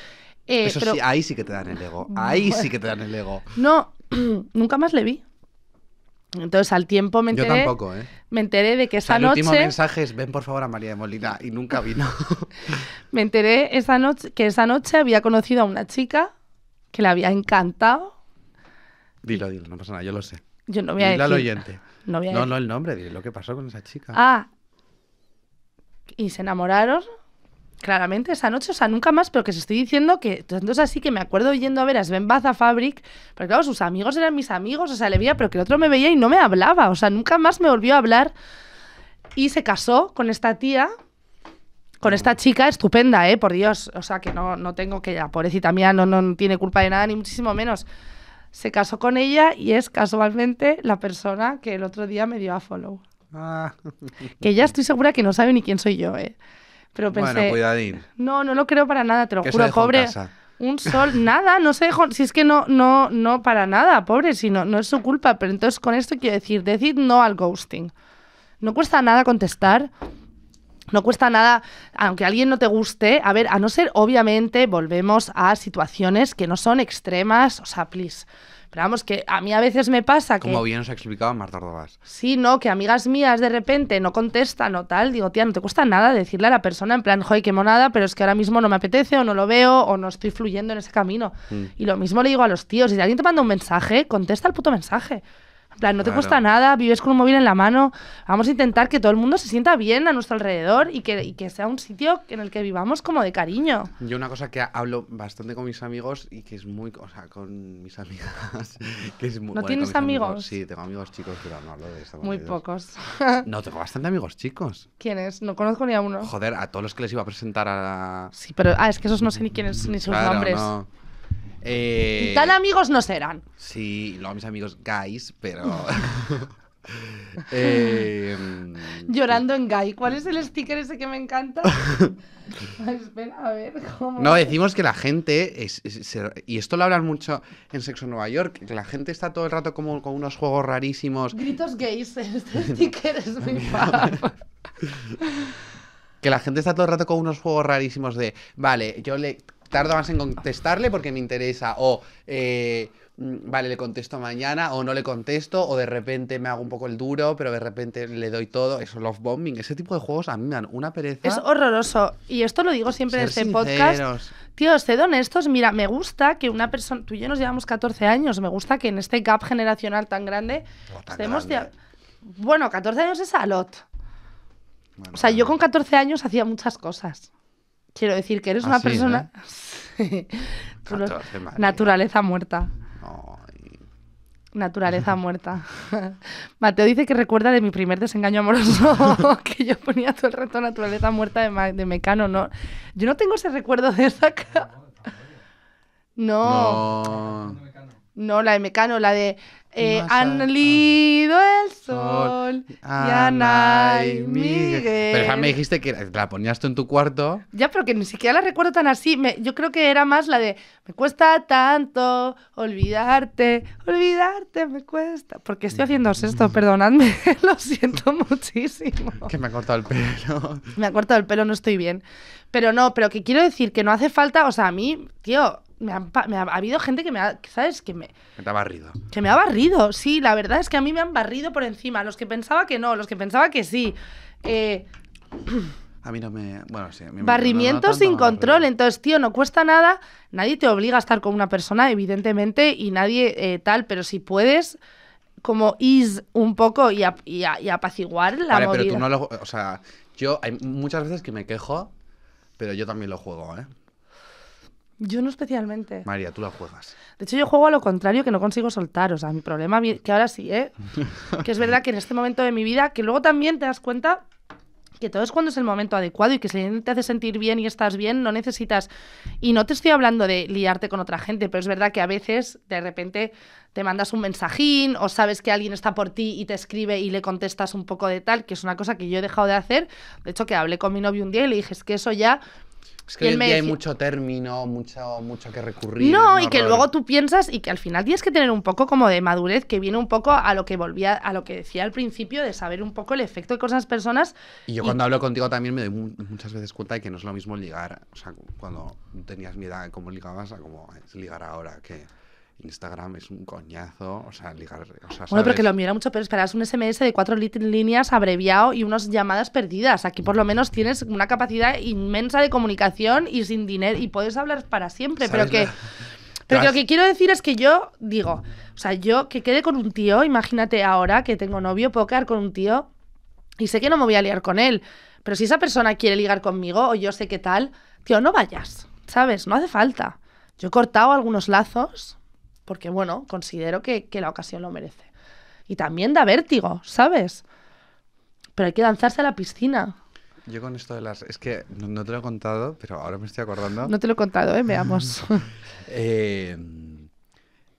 Eh, Eso sí, ahí sí que te dan el ego. Ahí sí que te dan el ego. No, nunca más le vi. Entonces al tiempo me enteré. Yo tampoco, ¿eh? Me enteré de que esa noche. El ven por favor a María de Molina y nunca vino. me enteré esa noche que esa noche había conocido a una chica que le había encantado. Dilo, dilo, no pasa nada, yo lo sé. Yo no oyente. No, no, el nombre, dile lo que pasó con esa chica. Ah. Y se enamoraron claramente esa noche, o sea, nunca más, pero que os estoy diciendo que entonces así que me acuerdo yendo a ver a Sven Baza Fabric, pero claro, sus amigos eran mis amigos, o sea, le veía, pero que el otro me veía y no me hablaba, o sea, nunca más me volvió a hablar. Y se casó con esta tía, con esta chica estupenda, ¿eh? Por Dios, o sea, que no, no tengo que, la pobrecita mía no, no tiene culpa de nada, ni muchísimo menos se casó con ella y es casualmente la persona que el otro día me dio a follow. Ah. Que ya estoy segura que no sabe ni quién soy yo, ¿eh? Pero pensé. No, no lo creo para nada, te lo juro, pobre. Un sol, nada, no sé dejó. Si es que no, no, no, para nada, pobre, si no, no es su culpa. Pero entonces con esto quiero decir, decid no al ghosting. No cuesta nada contestar. No cuesta nada, aunque alguien no te guste, a ver, a no ser, obviamente, volvemos a situaciones que no son extremas, o sea, please. Pero vamos, que a mí a veces me pasa que... Como bien os ha explicado Marta Sí, no, que amigas mías de repente no contestan o tal, digo, tía, no te cuesta nada decirle a la persona en plan, joder, qué monada, pero es que ahora mismo no me apetece o no lo veo o no estoy fluyendo en ese camino. Mm. Y lo mismo le digo a los tíos, si alguien te manda un mensaje, contesta el puto mensaje no te cuesta nada, vives con un móvil en la mano. Vamos a intentar que todo el mundo se sienta bien a nuestro alrededor y que, sea un sitio en el que vivamos como de cariño. Yo una cosa que hablo bastante con mis amigos y que es muy... O sea, con mis amigas. ¿No tienes amigos? Sí, tengo amigos chicos, pero no hablo de Muy pocos. no, tengo bastante amigos chicos. ¿Quiénes? No conozco ni a uno. Joder, a todos los que les iba a presentar a... Sí, pero ah, es que esos no sé ni quiénes ni sus nombres. Eh, Tan amigos no serán. Sí, luego mis amigos guys, pero. Em, Llorando en gay. ¿Cuál es el sticker ese que me encanta? espera, a ver cómo. No, decimos que la gente. Es, y esto lo hablan mucho en Sexo Nueva York. Que la gente está todo el rato como con unos juegos rarísimos. Gritos gays. Eh, este sticker es mi padre. Que la gente está todo el rato con unos juegos rarísimos de. Vale, yo le tardo más en contestarle porque me interesa. O, eh, mm, vale, le contesto mañana, o no le contesto, o de repente me hago un poco el duro, pero de repente le doy todo. Eso, love bombing. Ese tipo de juegos a mí me dan una pereza. Es horroroso. Y esto lo digo siempre en este podcast. Tío, sed honestos. Mira, me gusta que una persona. Tú y yo nos llevamos 14 años. Me gusta que en este gap generacional tan grande estemos. Bueno, 14 años es a lot. o sea, yo con 14 años hacía muchas cosas. Quiero decir que eres ah, una persona. ¿eh? ¿eh? Naturaleza, muerta. Naturaleza muerta. Mateo dice que recuerda de mi primer desengaño amoroso, que yo ponía todo el rato naturaleza muerta de, Mecano. No, yo no tengo ese recuerdo de esa No. no. No, la de Mecano, la de eh, han lido ah. el sol, y Ana y Miguel. Pero me dijiste que la ponías tú en tu cuarto. Ya, pero que ni siquiera la recuerdo tan así. yo creo que era más la de me cuesta tanto olvidarte, olvidarte me cuesta. Porque estoy haciendo esto, mm. perdonadme, lo siento muchísimo. Que me ha cortado el pelo. Me ha cortado el pelo, no estoy bien. Pero no, pero que quiero decir que no hace falta, o sea, a mí, tío, me ha, habido gente que me ha, ¿sabes? Que me, que ha barrido. Que me ha barrido, sí, la verdad es que a mí me han barrido por encima, los que pensaba que no, los que pensaba que sí. Eh, a mí no me... Bueno, sí, Barrimiento sin control, entonces, tío, no cuesta nada, nadie te obliga a estar con una persona, evidentemente, y nadie eh, tal, pero si puedes como is un poco y, y, apaciguar la vale, pero tú no lo... O sea, yo hay muchas veces que me quejo, pero yo también lo juego, ¿eh? Yo no especialmente. María, tú la juegas. De hecho, yo juego a lo contrario, que no consigo soltar. O sea, mi problema, que ahora sí, ¿eh? que es verdad que en este momento de mi vida, que luego también te das cuenta que todo es cuando es el momento adecuado y que si te hace sentir bien y estás bien, no necesitas. Y no te estoy hablando de liarte con otra gente, pero es verdad que a veces de repente te mandas un mensajín o sabes que alguien está por ti y te escribe y le contestas un poco de tal, que es una cosa que yo he dejado de hacer. De hecho, que hablé con mi novio un día y le dije, es que eso ya es que hoy en día hay mucho término, mucho, mucho que recurrir. No, y que luego tú piensas y que al final tienes que tener un poco como de madurez, que viene un poco a lo que volvía, a lo que decía al principio, de saber un poco el efecto de cosas personas. Y yo cuando hablo contigo también me doy muchas veces cuenta de que no es lo mismo ligar, o sea, cuando tenías miedo de cómo ligabas a cómo es ligar ahora, que... Instagram es un coñazo, o sea, ligar, o Bueno, porque lo mira mucho pero esperas un SMS de cuatro líneas abreviado y unas llamadas perdidas. Aquí por lo mm. menos tienes una capacidad inmensa de comunicación y sin dinero y puedes hablar para siempre, pero que... Pero lo que quiero decir es que yo digo, o sea, yo que quede con un tío, imagínate ahora que tengo novio, puedo quedar con un tío y sé que no me voy a liar con él, pero si esa persona quiere ligar conmigo o yo sé qué tal, tío, no vayas, ¿sabes? No hace falta. Yo he cortado algunos lazos porque bueno, considero que, que la ocasión lo merece. Y también da vértigo, ¿sabes? Pero hay que lanzarse a la piscina. Yo con esto de las... Es que no, te lo he contado, pero ahora me estoy acordando. No te lo he contado, ¿eh? Veamos. Eh,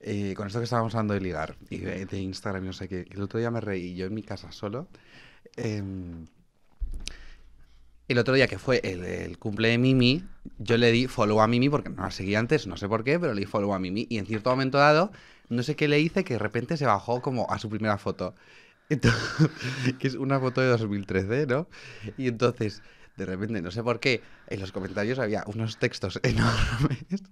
eh, con esto que estábamos hablando de ligar de, Instagram y no sé qué. El otro día me reí yo en mi casa solo. Em, el otro día que fue el, cumple de Mimi, yo le di follow a Mimi porque no la seguía antes, no sé por qué, pero le di follow a Mimi. Y en cierto momento dado, no sé qué le hice, que de repente se bajó como a su primera foto. que es una foto de 2013, ¿no? Y entonces de repente, no sé por qué, en los comentarios había unos textos enormes.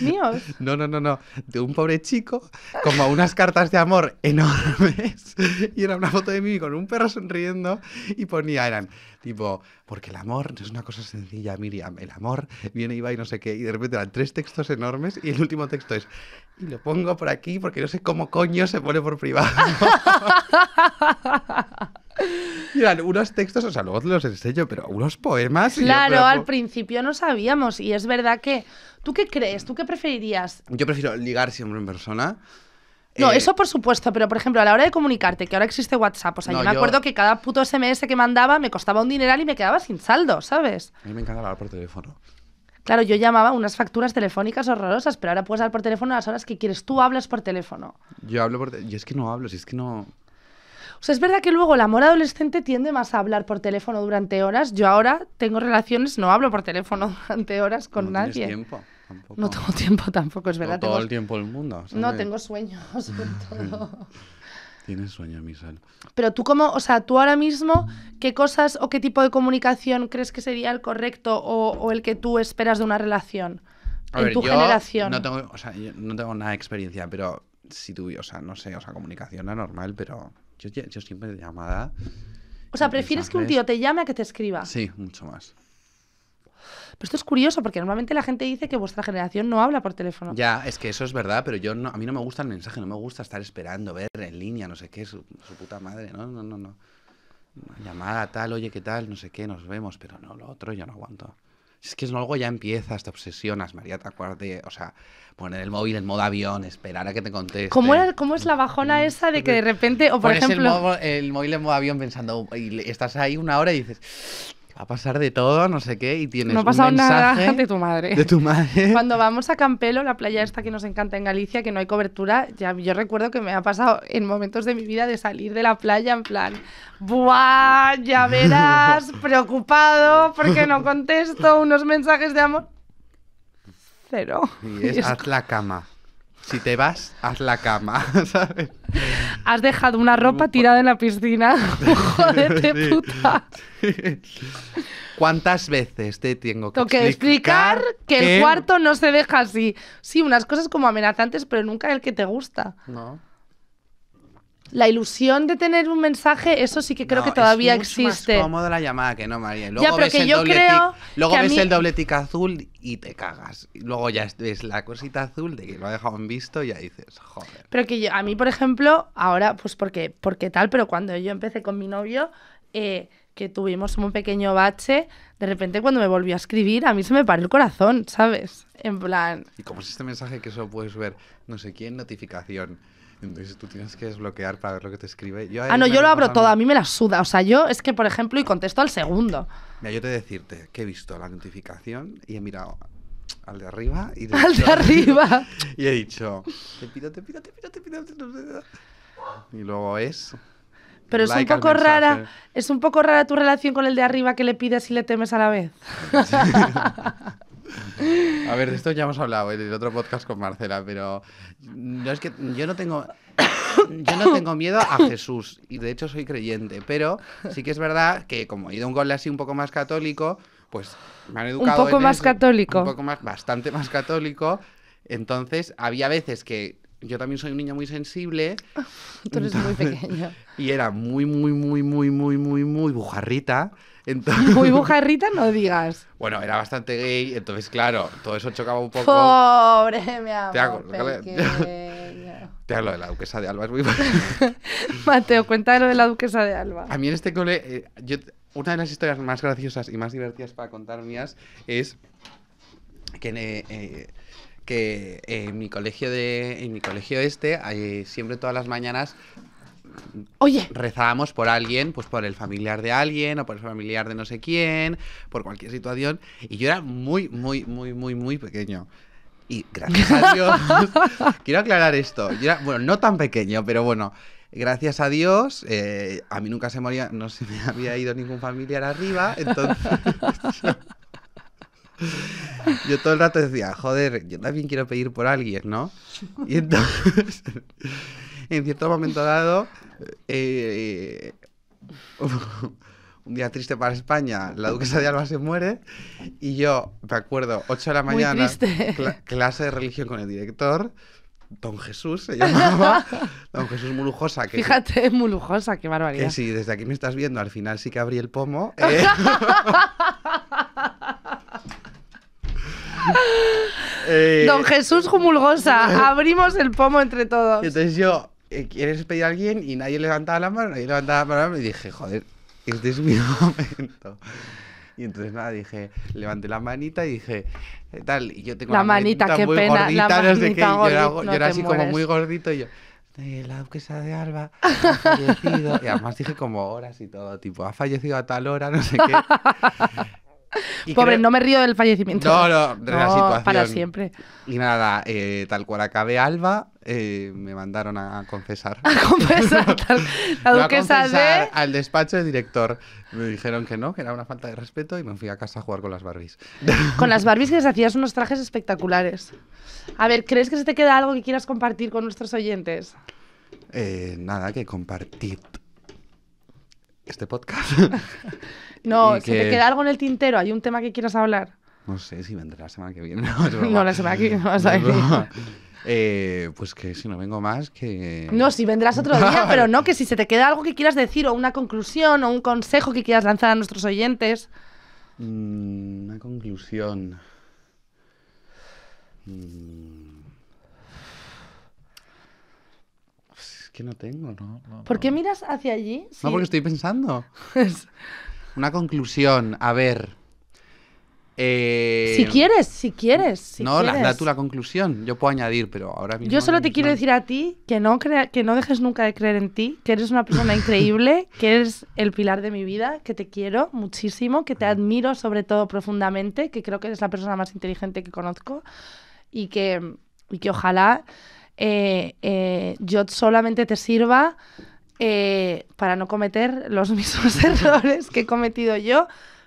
¿Míos? No, no, no, no. De un pobre chico, como unas cartas de amor enormes. Y era una foto de mí con un perro sonriendo. Y ponía, eran tipo, porque el amor no es una cosa sencilla, Miriam. El amor viene y va y no sé qué. Y de repente eran tres textos enormes. Y el último texto es, y lo pongo por aquí porque no sé cómo coño se pone por privado. Y unos textos, o sea, luego los enseño, pero unos poemas. Claro, al principio no sabíamos y es verdad que... ¿Tú qué crees? ¿Tú qué preferirías? Yo prefiero ligar siempre en persona. No, eh, eso por supuesto, pero por ejemplo, a la hora de comunicarte, que ahora existe WhatsApp, o sea, yo me acuerdo que cada puto SMS que mandaba me costaba un dineral y me quedaba sin saldo, ¿sabes? A mí me encanta hablar por teléfono. Claro, yo llamaba unas facturas telefónicas horrorosas, pero ahora puedes hablar por teléfono a las horas que quieres. Tú hablas por teléfono. Yo hablo por teléfono. Yo es que no hablo, si es que no. O sea, es verdad que luego el amor adolescente tiende más a hablar por teléfono durante horas. Yo ahora tengo relaciones, no hablo por teléfono durante horas con nadie. no nadie. tiempo. Tampoco. No tengo tiempo tampoco, es verdad. No todo el tiempo del mundo. No, tengo sueños, sobre todo. Tienes sueño, Misal. Pero tú como, o sea, tú ahora mismo, ¿qué cosas o qué tipo de comunicación crees que sería el correcto o, el que tú esperas de una relación? en tu generación. No tengo, o sea, no tengo nada de experiencia, pero si tú, o sea, no sé, o sea, comunicación anormal, pero yo, siempre siempre llamada. O sea, prefieres que un tío te llame a que te escriba. Sí, mucho más. Pero esto es curioso porque normalmente la gente dice que vuestra generación no habla por teléfono. Ya, es que eso es verdad, pero yo no, a mí no me gusta el mensaje, no me gusta estar esperando, ver en línea, no sé qué, su, su puta madre, no, no, no, no. llamada tal, oye, qué tal, no sé qué, nos vemos, pero no, lo otro yo no aguanto. Es que es algo ya empiezas, te obsesionas, María, te acuerdas de, o sea, poner el móvil en modo avión, esperar a que te conteste. ¿Cómo, era, cómo es la bajona mm. esa de que de repente, o por ejemplo... El, el móvil en modo avión pensando, y estás ahí una hora y dices, a pasar de todo, no sé qué, y tienes no ha pasado nada de tu madre. De tu madre. Cuando vamos a Campelo, la playa esta que nos encanta en Galicia, que no hay cobertura, ya yo recuerdo que me ha pasado en momentos de mi vida de salir de la playa en plan, buah, ya verás, preocupado porque no contesto unos mensajes de amor. Cero. Y es, y haz la cama si te vas, haz la cama, ¿sabes? Has dejado una ropa tirada en la piscina. joder, puta. ¿Cuántas veces te tengo que, tengo que explicar, que, que el cuarto no se deja así? Sí, unas cosas como amenazantes, pero nunca el que te gusta. No la ilusión de tener un mensaje, eso sí que creo que todavía es mucho existe. Es cómodo la llamada que no, María. Luego ves el yo doble tic, luego ves el azul y te cagas. luego ya ves la cosita azul de que lo ha dejado en visto y ya dices, joder. Pero que yo, a mí, por ejemplo, ahora, pues porque, porque tal, pero cuando yo empecé con mi novio, eh, que tuvimos un pequeño bache, de repente cuando me volvió a escribir, a mí se me paró el corazón, ¿sabes? En plan. Y como es este mensaje que solo puedes ver, no sé quién, notificación entonces tú tienes que desbloquear para ver lo que te escribe. Yo ah, no, yo lo abro todo, a mí me la suda. O sea, yo es que, por ejemplo, y contesto al segundo. Mira, yo te decirte que he visto la notificación y he mirado al de arriba y de al de arriba. Y he dicho, te pido, te pido, Y luego es pero es un poco rara, es un poco rara tu relación con el de arriba que le pides y le temes a la vez. A ver, de esto ya hemos hablado en ¿eh? el otro podcast con Marcela, pero no es que yo no tengo yo no tengo miedo a Jesús y de hecho soy creyente, pero sí que es verdad que como he ido a un gol así un poco más católico, pues me han educado un poco más católico, un poco más bastante más católico, entonces había veces que yo también soy un niño muy sensible. entonces, muy pequeño. Y era muy, muy, muy, muy, muy, muy, muy bujarrita. Muy Rita, no digas. Bueno, era bastante gay, entonces claro, todo eso chocaba un poco. Pobre, mi amor. Te hago, hablo de la duquesa de Alba, es muy Mateo, cuéntame lo de la duquesa de Alba. A mí en este cole, eh, una de las historias más graciosas y más divertidas para contar mías es que en, eh, eh, que en mi colegio de en mi colegio este siempre todas las mañanas Oye. Rezábamos por alguien, pues por el familiar de alguien o por el familiar de no sé quién, por cualquier situación. Y yo era muy, muy, muy, muy, muy pequeño. Y gracias a Dios, quiero aclarar esto. Yo era, bueno, no tan pequeño, pero bueno, gracias a Dios, eh, a mí nunca se moría, no se me había ido ningún familiar arriba, entonces. yo todo el rato decía, joder, yo también quiero pedir por alguien, ¿no? Y entonces en cierto momento dado, eh, eh, un día triste para España, la duquesa de Alba se muere y yo, me acuerdo, 8 de la mañana, clase de religión con el director, Don Jesús se llamaba, Don Jesús Mulujosa. Fíjate, Mulujosa, qué barbaridad. Que si desde aquí me estás viendo, al final sí que abrí el pomo. Eh. Don Jesús Jumulgosa, abrimos el pomo entre todos. Entonces yo eh, ¿quieres despedir a alguien? Y nadie levantaba la mano, nadie levantaba la mano. Y dije, joder, este es mi momento. Y entonces nada, dije, levanté la manita y dije, eh, tal, y yo tengo la, manita, qué muy pena, gordita, la manita yo era, así como muy gordito y yo, eh, la duquesa de Alba ha fallecido. y además dije como horas y todo, tipo, ha fallecido a tal hora, no sé qué. Pobre, no me río del fallecimiento. No, no, de la situación. Para siempre. Y nada, eh, tal cual acabe Alba, eh, me mandaron a confesar. A confesar, tal, la duquesa Al despacho del director. Me dijeron que no, que era una falta de respeto y me fui a casa a jugar con las Barbies. Con las Barbies que les hacías unos trajes espectaculares. A ver, ¿crees que se te queda algo que quieras compartir con nuestros oyentes? Eh, nada, que compartir este podcast. no, si te queda algo en el tintero, hay un tema que quieras hablar. No sé si vendrá la semana que viene. No, no la semana que viene, vas a eh, pues que si no vengo más, que... No, si vendrás otro día, pero no, que si se te queda algo que quieras decir o una conclusión o un consejo que quieras lanzar a nuestros oyentes. Mm, una conclusión. Mm, que no tengo, no. ¿Por qué miras hacia allí? No, porque estoy pensando. Pues una conclusión, a ver. Eh, si quieres, si quieres. no, quieres. da tú la conclusión. Yo puedo añadir, pero ahora mismo. Yo solo te quiero decir a ti que no, que no dejes nunca de creer en ti, que eres una persona increíble, que eres el pilar de mi vida, que te quiero muchísimo, que te admiro sobre todo profundamente, que creo que eres la persona más inteligente que conozco y que, y que ojalá eh, eh, yo solamente te sirva eh, para no cometer los mismos errores que he cometido yo,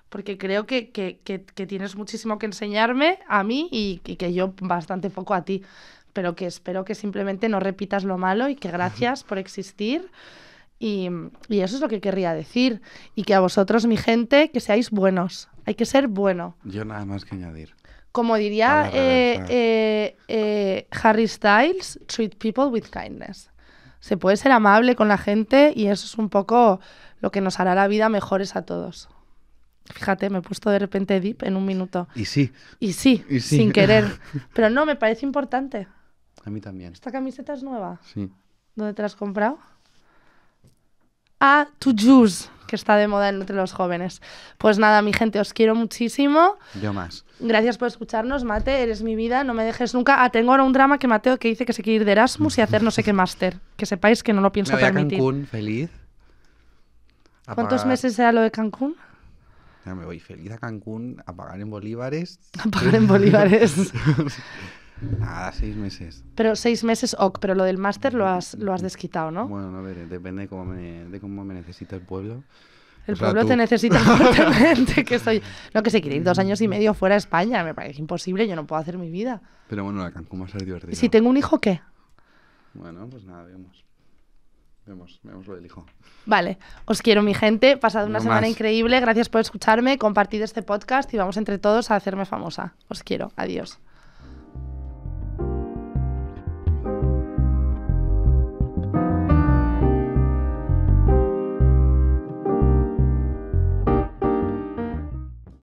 porque creo que, tienes muchísimo que enseñarme a mí y, que yo bastante poco a ti, pero que espero que simplemente no repitas lo malo y que gracias por existir. Y, y eso es lo que querría decir. Y que a vosotros, mi gente, que seáis buenos. Hay que ser bueno. Yo nada más que añadir. Como diría eh, eh, eh, Harry Styles, treat people with kindness. Se puede ser amable con la gente y eso es un poco lo que nos hará la vida mejores a todos. Fíjate, me he puesto de repente deep en un minuto. Y sí. Y sí, sin querer. Pero no, me parece importante. A mí también. Esta camiseta es nueva. Sí. ¿Dónde te la has comprado? a To Juice, que está de moda entre los jóvenes. Pues nada, mi gente, os quiero muchísimo. Yo más. Gracias por escucharnos, Mate, eres mi vida, no me dejes nunca. Ah, tengo ahora un drama que Mateo que dice que se quiere ir de Erasmus y hacer no sé qué máster. Que sepáis que no lo pienso me voy A Cancún, feliz. ¿Cuántos meses será lo de Cancún? Ya me voy feliz a Cancún a pagar en bolívares. A pagar en bolívares. Nada, ah, seis meses. Pero seis meses, ok, pero lo del máster lo has, lo has desquitado, ¿no? Bueno, a ver, depende de cómo me, de cómo me necesita el pueblo. El pueblo te necesita fuertemente, que estoy. No, que sé, quiere dos años y medio fuera de España, me parece imposible, yo no puedo hacer mi vida. Pero bueno, la Cancún va a ser divertida. si tengo un hijo, qué? Bueno, pues nada, vemos. Vemos, vemos lo del hijo. Vale, os quiero mi gente, pasad una semana increíble, gracias por escucharme, compartid este podcast y vamos entre todos a hacerme famosa. Os quiero, adiós.